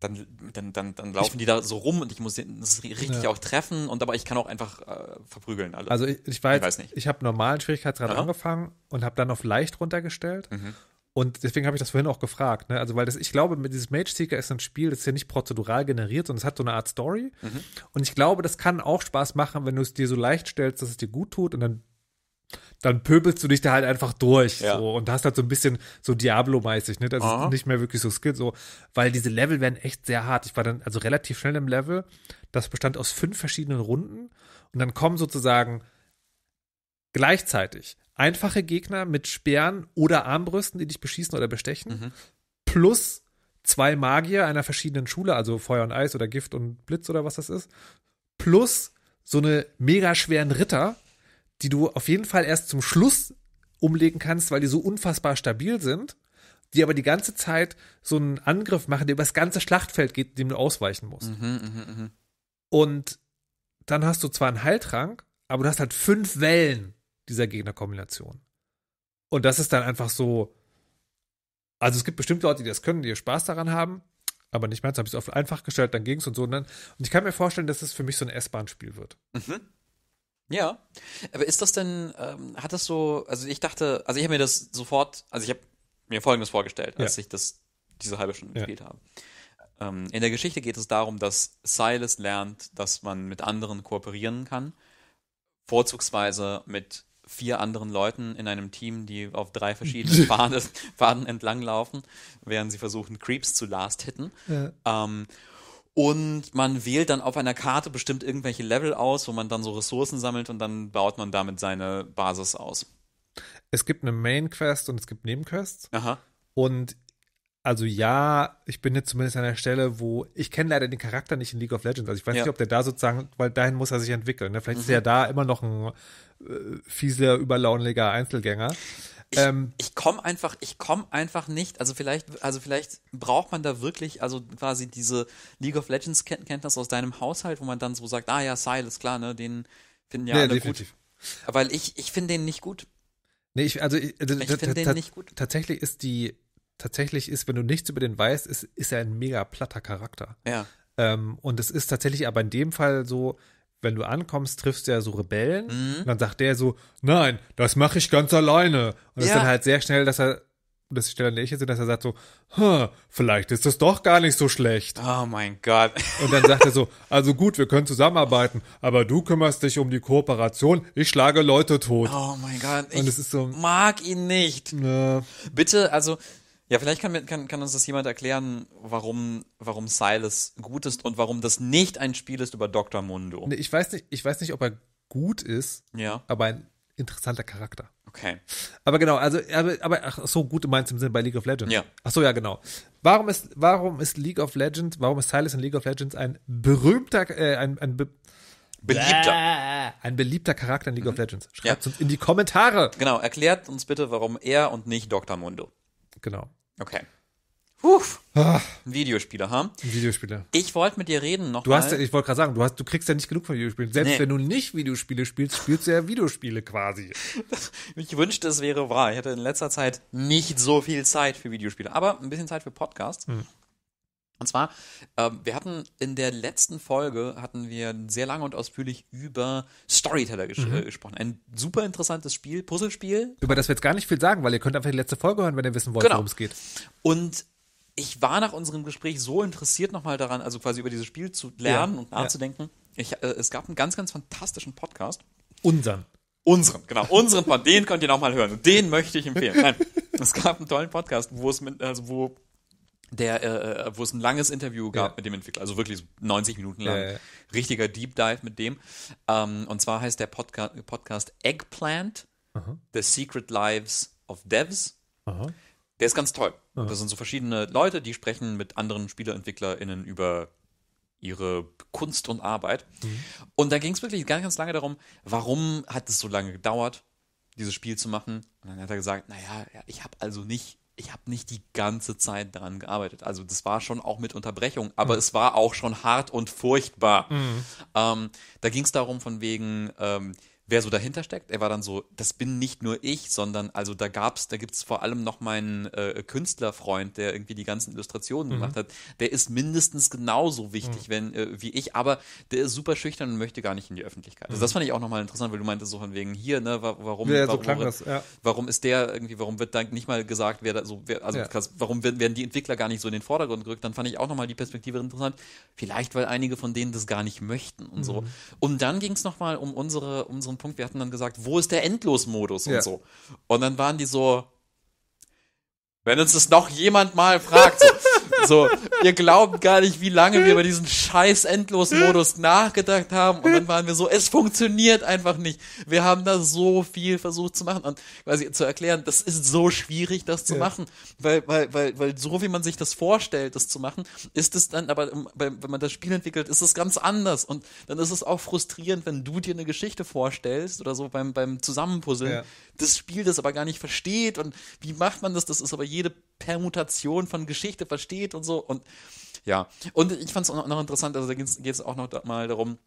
dann, dann, dann, dann laufen ich, die da so rum und ich muss das richtig ja. auch treffen und aber ich kann auch einfach äh, verprügeln. Alle. Also ich, ich, war ich weiß nicht. Ich habe normalen Schwierigkeitsgrad Aha. angefangen und habe dann auf leicht runtergestellt. Mhm. Und deswegen habe ich das vorhin auch gefragt. Ne? Also, weil das, ich glaube, dieses Mage Seeker ist ein Spiel, das ist ja nicht prozedural generiert, sondern es hat so eine Art Story. Mhm. Und ich glaube, das kann auch Spaß machen, wenn du es dir so leicht stellst, dass es dir gut tut und dann dann pöbelst du dich da halt einfach durch ja. so, und hast halt so ein bisschen so Diablo-mäßig, ne? Das Aha. ist nicht mehr wirklich so Skill, so, weil diese Level werden echt sehr hart. Ich war dann also relativ schnell im Level. Das bestand aus fünf verschiedenen Runden und dann kommen sozusagen gleichzeitig einfache Gegner mit Speeren oder Armbrüsten, die dich beschießen oder bestechen, mhm. plus zwei Magier einer verschiedenen Schule, also Feuer und Eis oder Gift und Blitz oder was das ist, plus so eine mega schweren Ritter, die du auf jeden Fall erst zum Schluss umlegen kannst, weil die so unfassbar stabil sind, die aber die ganze Zeit so einen Angriff machen, der über das ganze Schlachtfeld geht, dem du ausweichen musst. Mhm, mh, mh. Und dann hast du zwar einen Heiltrank, aber du hast halt fünf Wellen dieser Gegnerkombination. Und das ist dann einfach so. Also es gibt bestimmt Leute, die das können, die Spaß daran haben, aber nicht meins, habe ich es auf einfach gestellt, dann ging es und so. Und, dann, und ich kann mir vorstellen, dass es für mich so ein S-Bahn-Spiel wird. Mhm. Ja, aber ist das denn, ähm, hat das so, also ich dachte, also ich habe mir das sofort, also ich habe mir Folgendes vorgestellt, als ja. ich das diese halbe Stunde ja. gespielt habe. Ähm, in der Geschichte geht es darum, dass Silas lernt, dass man mit anderen kooperieren kann, vorzugsweise mit vier anderen Leuten in einem Team, die auf drei verschiedenen Faden, Faden entlanglaufen, während sie versuchen, Creeps zu last-hitten. Ja. Ähm, und man wählt dann auf einer Karte bestimmt irgendwelche Level aus, wo man dann so Ressourcen sammelt und dann baut man damit seine Basis aus. Es gibt eine Main Quest und es gibt Nebenquests. Aha. Und also ja, ich bin jetzt zumindest an der Stelle, wo ich kenne leider den Charakter nicht in League of Legends. Also ich weiß ja. nicht, ob der da sozusagen, weil dahin muss er sich entwickeln. Ne? Vielleicht mhm. ist er da immer noch ein äh, fieser, überlauniger Einzelgänger. Ich, ähm, ich komme einfach, ich komme einfach nicht. Also vielleicht, also vielleicht braucht man da wirklich, also quasi diese League of Legends Kenntnis aus deinem Haushalt, wo man dann so sagt, ah ja, Silas, klar, ne, den finden ja, ja alle definitiv. gut. Weil ich, ich finde den nicht gut. Nee, ich, also, ich, also ich finde den nicht gut. Tatsächlich ist die tatsächlich ist, wenn du nichts über den weißt, ist, ist er ein mega platter Charakter. Ja. Ähm, und es ist tatsächlich aber in dem Fall so, wenn du ankommst, triffst du ja so Rebellen mhm. und dann sagt der so, nein, das mache ich ganz alleine. Und es ja. ist dann halt sehr schnell, dass er, dass die Stelle, an der ich jetzt bin, dass er sagt so, vielleicht ist das doch gar nicht so schlecht. Oh mein Gott. Und dann sagt er so, also gut, wir können zusammenarbeiten, aber du kümmerst dich um die Kooperation, ich schlage Leute tot. Oh mein Gott, und ich es ist so, mag ihn nicht. Ne. Bitte, also ja, vielleicht kann, kann, kann uns das jemand erklären, warum, warum Silas gut ist und warum das nicht ein Spiel ist über Dr. Mundo. Nee, ich weiß nicht, ich weiß nicht, ob er gut ist, ja. aber ein interessanter Charakter. Okay. Aber genau, also, aber, aber ach so, gut meinst du im Sinne bei League of Legends? Ja. Ach so, ja, genau. Warum ist, warum ist League of Legends, warum ist Silas in League of Legends ein berühmter, äh, ein, ein be beliebter. Ein beliebter Charakter in League mhm. of Legends. Schreibt ja. uns in die Kommentare. Genau, erklärt uns bitte, warum er und nicht Dr. Mundo. Genau. Okay. Huf. Ah. Videospieler, ha? Videospieler. Ich wollte mit dir reden noch. Du mal. hast, ich wollte gerade sagen, du hast, du kriegst ja nicht genug von Videospielen. Selbst nee. wenn du nicht Videospiele spielst, spielst du ja Videospiele quasi. ich wünschte, es wäre wahr. Ich hatte in letzter Zeit nicht so viel Zeit für Videospiele, aber ein bisschen Zeit für Podcasts. Hm. Und zwar, ähm, wir hatten in der letzten Folge, hatten wir sehr lange und ausführlich über Storyteller ges mhm. Äh, gesprochen. Ein super interessantes Spiel, Puzzlespiel. Über das wir jetzt gar nicht viel sagen, weil ihr könnt einfach die letzte Folge hören, wenn ihr wissen wollt, genau. worum es geht. Und ich war nach unserem Gespräch so interessiert nochmal daran, also quasi über dieses Spiel zu lernen ja. und nachzudenken. Ja. Ich, äh, es gab einen ganz, ganz fantastischen Podcast. Unseren. Unseren, genau, unseren von den könnt ihr nochmal hören. den möchte ich empfehlen. Nein, es gab einen tollen Podcast, wo es mit, also wo der, äh, äh, wo es ein langes Interview gab ja. mit dem Entwickler, also wirklich 90 Minuten lang. Ja, ja. Richtiger Deep Dive mit dem. Ähm, und zwar heißt der Podca Podcast Eggplant, Aha. The Secret Lives of Devs. Aha. Der ist ganz toll. Aha. Das sind so verschiedene Leute, die sprechen mit anderen SpielerentwicklerInnen über ihre Kunst und Arbeit. Mhm. Und da ging es wirklich ganz, ganz lange darum, warum hat es so lange gedauert, dieses Spiel zu machen. Und dann hat er gesagt, naja, ich habe also nicht ich habe nicht die ganze Zeit daran gearbeitet. Also das war schon auch mit Unterbrechung, aber mhm. es war auch schon hart und furchtbar. Mhm. Ähm, da ging es darum, von wegen, ähm, wer so dahinter steckt. Er war dann so, das bin nicht nur ich, sondern also da gab's, da gibt's vor allem noch meinen äh, Künstlerfreund, der irgendwie die ganzen Illustrationen mhm. gemacht hat. Der ist mindestens genauso wichtig, mhm. wenn äh, wie ich, aber der ist super schüchtern und möchte gar nicht in die Öffentlichkeit. Mhm. Also das mhm. fand ich auch nochmal interessant, weil du meintest so von wegen hier, ne, warum, ja, warum, so warum, das, ja. warum ist der irgendwie, warum wird dann nicht mal gesagt, wer da so, wer, also ja. warum werden die Entwickler gar nicht so in den Vordergrund gerückt? Dann fand ich auch nochmal die Perspektive interessant. Vielleicht, weil einige von denen das gar nicht möchten und so. Mhm. Und dann ging es nochmal um unsere, unseren Punkt, wir hatten dann gesagt, wo ist der Endlosmodus und ja. so. Und dann waren die so, wenn uns das noch jemand mal fragt, so, So, ihr glaubt gar nicht, wie lange wir über diesen scheiß endlosen Modus nachgedacht haben. Und dann waren wir so, es funktioniert einfach nicht. Wir haben da so viel versucht zu machen. Und quasi zu erklären, das ist so schwierig, das zu ja. machen. Weil, weil, weil, weil so wie man sich das vorstellt, das zu machen, ist es dann, aber wenn man das Spiel entwickelt, ist es ganz anders. Und dann ist es auch frustrierend, wenn du dir eine Geschichte vorstellst oder so beim, beim Zusammenpuzzeln, ja. das Spiel das aber gar nicht versteht. Und wie macht man das? Das ist aber jede Permutation von Geschichte versteht und so. Und ja, und ich fand es auch noch interessant, also da geht es auch noch da mal darum,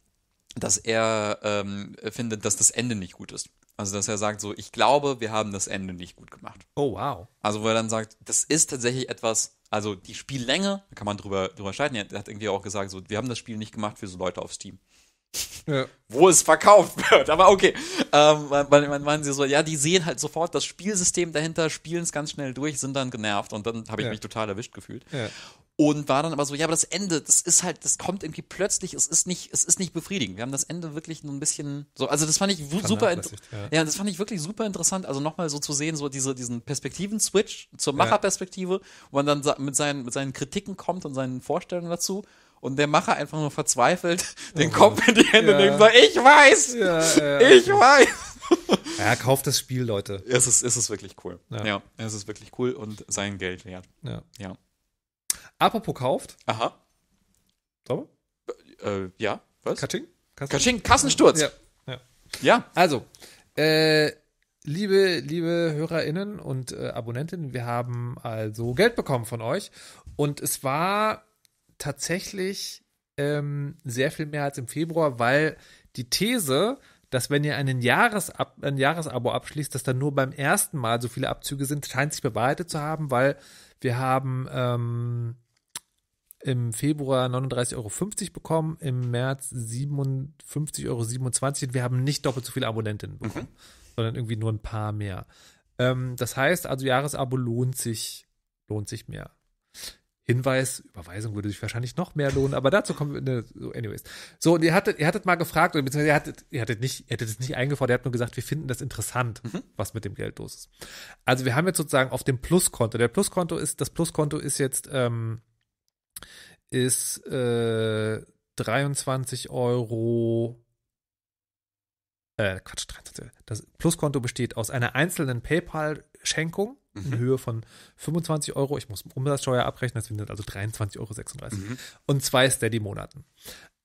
dass er ähm, findet, dass das Ende nicht gut ist. Also dass er sagt so, ich glaube, wir haben das Ende nicht gut gemacht. Oh wow. Also wo er dann sagt, das ist tatsächlich etwas, also die Spiellänge, da kann man drüber, drüber streiten. Er hat irgendwie auch gesagt, so, wir haben das Spiel nicht gemacht für so Leute auf Steam. Ja. wo es verkauft wird. Aber okay, ähm, weil man meinen sie so, ja, die sehen halt sofort das Spielsystem dahinter, spielen es ganz schnell durch, sind dann genervt und dann habe ich ja. mich total erwischt gefühlt. Ja und war dann aber so, ja, aber das Ende, das ist halt, das kommt irgendwie plötzlich, es ist nicht, es ist nicht befriedigend. Wir haben das Ende wirklich nur ein bisschen so, also das fand ich super, ja. ja. das fand ich wirklich super interessant, also nochmal so zu sehen, so diese, diesen Perspektiven-Switch zur Macherperspektive, wo man dann mit seinen, mit seinen Kritiken kommt und seinen Vorstellungen dazu und der Macher einfach nur verzweifelt oh den oh, Kopf in die Hände ja. nimmt und sagt, ich weiß, ja, ja, ich weiß. Ja, kauft das Spiel, Leute. Es ist, es ist wirklich cool. Ja. es ist wirklich cool und sein Geld wert. Ja. ja. Apropos kauft. Aha. Sauber? Äh, äh ja, was? Katsching? Kaching, Kassensturz. Ja. ja. ja. Also, äh, liebe, liebe HörerInnen und äh, Abonnentinnen, wir haben also Geld bekommen von euch. Und es war tatsächlich ähm, sehr viel mehr als im Februar, weil die These, dass wenn ihr einen Jahresab ein Jahresabo abschließt, dass dann nur beim ersten Mal so viele Abzüge sind, scheint sich bewahrheitet zu haben, weil wir haben ähm, im Februar 39,50 Euro bekommen, im März 57,27 Euro. Wir haben nicht doppelt so viele Abonnentinnen bekommen, mhm. sondern irgendwie nur ein paar mehr. Ähm, das heißt also, Jahresabo lohnt sich, lohnt sich mehr. Hinweis, Überweisung würde sich wahrscheinlich noch mehr lohnen, aber dazu kommen wir, ne, so anyways. So, und ihr hattet, ihr hattet mal gefragt, oder beziehungsweise ihr hattet, ihr hattet nicht, ihr hattet es nicht eingefordert, ihr habt nur gesagt, wir finden das interessant, mhm. was mit dem Geld los ist. Also wir haben jetzt sozusagen auf dem Pluskonto, der Pluskonto ist, das Pluskonto ist jetzt, ähm, ist äh, 23 Euro. Äh, Quatsch, 23. Das Pluskonto besteht aus einer einzelnen PayPal-Schenkung in mhm. Höhe von 25 Euro. Ich muss Umsatzsteuer abrechnen, das sind also 23,36 Euro. Mhm. Und zwei Steady-Monaten.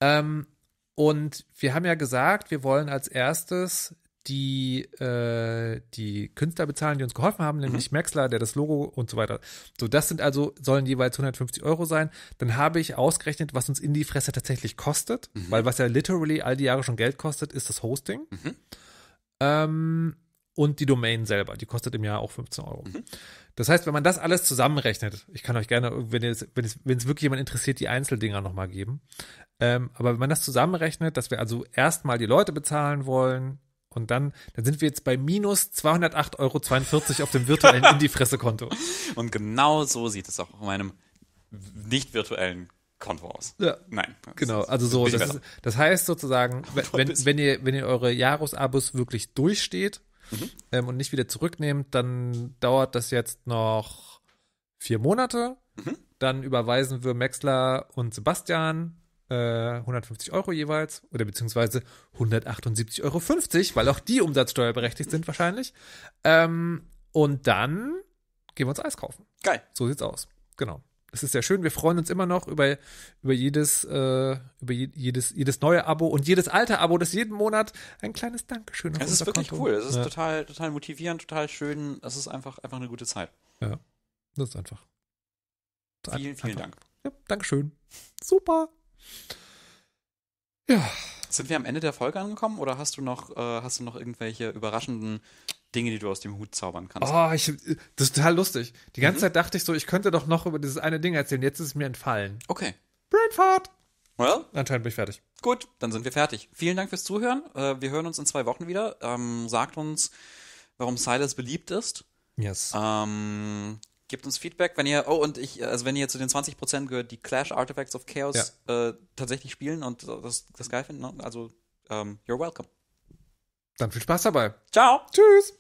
Ähm, und wir haben ja gesagt, wir wollen als erstes die äh, die Künstler bezahlen, die uns geholfen haben, nämlich mhm. Maxler, der das Logo und so weiter. So, das sind also, sollen jeweils 150 Euro sein. Dann habe ich ausgerechnet, was uns in die Fresse tatsächlich kostet, mhm. weil was ja literally all die Jahre schon Geld kostet, ist das Hosting. Mhm. Ähm, und die Domain selber, die kostet im Jahr auch 15 Euro. Mhm. Das heißt, wenn man das alles zusammenrechnet, ich kann euch gerne, wenn es wenn es, wenn es wirklich jemand interessiert, die Einzeldinger nochmal geben. Ähm, aber wenn man das zusammenrechnet, dass wir also erstmal die Leute bezahlen wollen, und dann, dann sind wir jetzt bei minus 208,42 Euro auf dem virtuellen Indie-Fresse-Konto. Und genau so sieht es auch auf meinem nicht virtuellen Konto aus. Ja. Nein. Genau, also so. Das, ist, das heißt sozusagen, wenn, wenn, ihr, wenn ihr eure Jahresabos wirklich durchsteht mhm. ähm, und nicht wieder zurücknehmt, dann dauert das jetzt noch vier Monate. Mhm. Dann überweisen wir Maxler und Sebastian 150 äh, Euro jeweils oder beziehungsweise 178,50 Euro, weil auch die umsatzsteuerberechtigt sind wahrscheinlich. Ähm, und dann gehen wir uns Eis kaufen. Geil. So sieht's aus. Genau. Es ist sehr schön. Wir freuen uns immer noch über, über jedes, äh, über je, jedes, jedes neue Abo und jedes alte Abo, das jeden Monat ein kleines Dankeschön auf Es ist wirklich Konto. cool. Es ist ja. total, total motivierend, total schön. Es ist einfach, einfach eine gute Zeit. Ja. Das ist einfach. Das vielen, einfach. vielen Dank. Ja, Dankeschön. Super. Ja. Sind wir am Ende der Folge angekommen oder hast du noch, äh, hast du noch irgendwelche überraschenden Dinge, die du aus dem Hut zaubern kannst? Oh, ich, das ist total lustig. Die ganze mhm. Zeit dachte ich so, ich könnte doch noch über dieses eine Ding erzählen. Jetzt ist es mir entfallen. Okay. Brainfart! Well? Anscheinend bin ich fertig. Gut, dann sind wir fertig. Vielen Dank fürs Zuhören. Äh, wir hören uns in zwei Wochen wieder. Ähm, sagt uns, warum Silas beliebt ist. Yes. Ähm, Gebt uns Feedback, wenn ihr, oh, und ich, also wenn ihr zu den 20% gehört, die Clash Artifacts of Chaos ja. äh, tatsächlich spielen und das, das geil finden, ne? also ähm, you're welcome. Dann viel Spaß dabei. Ciao. Tschüss.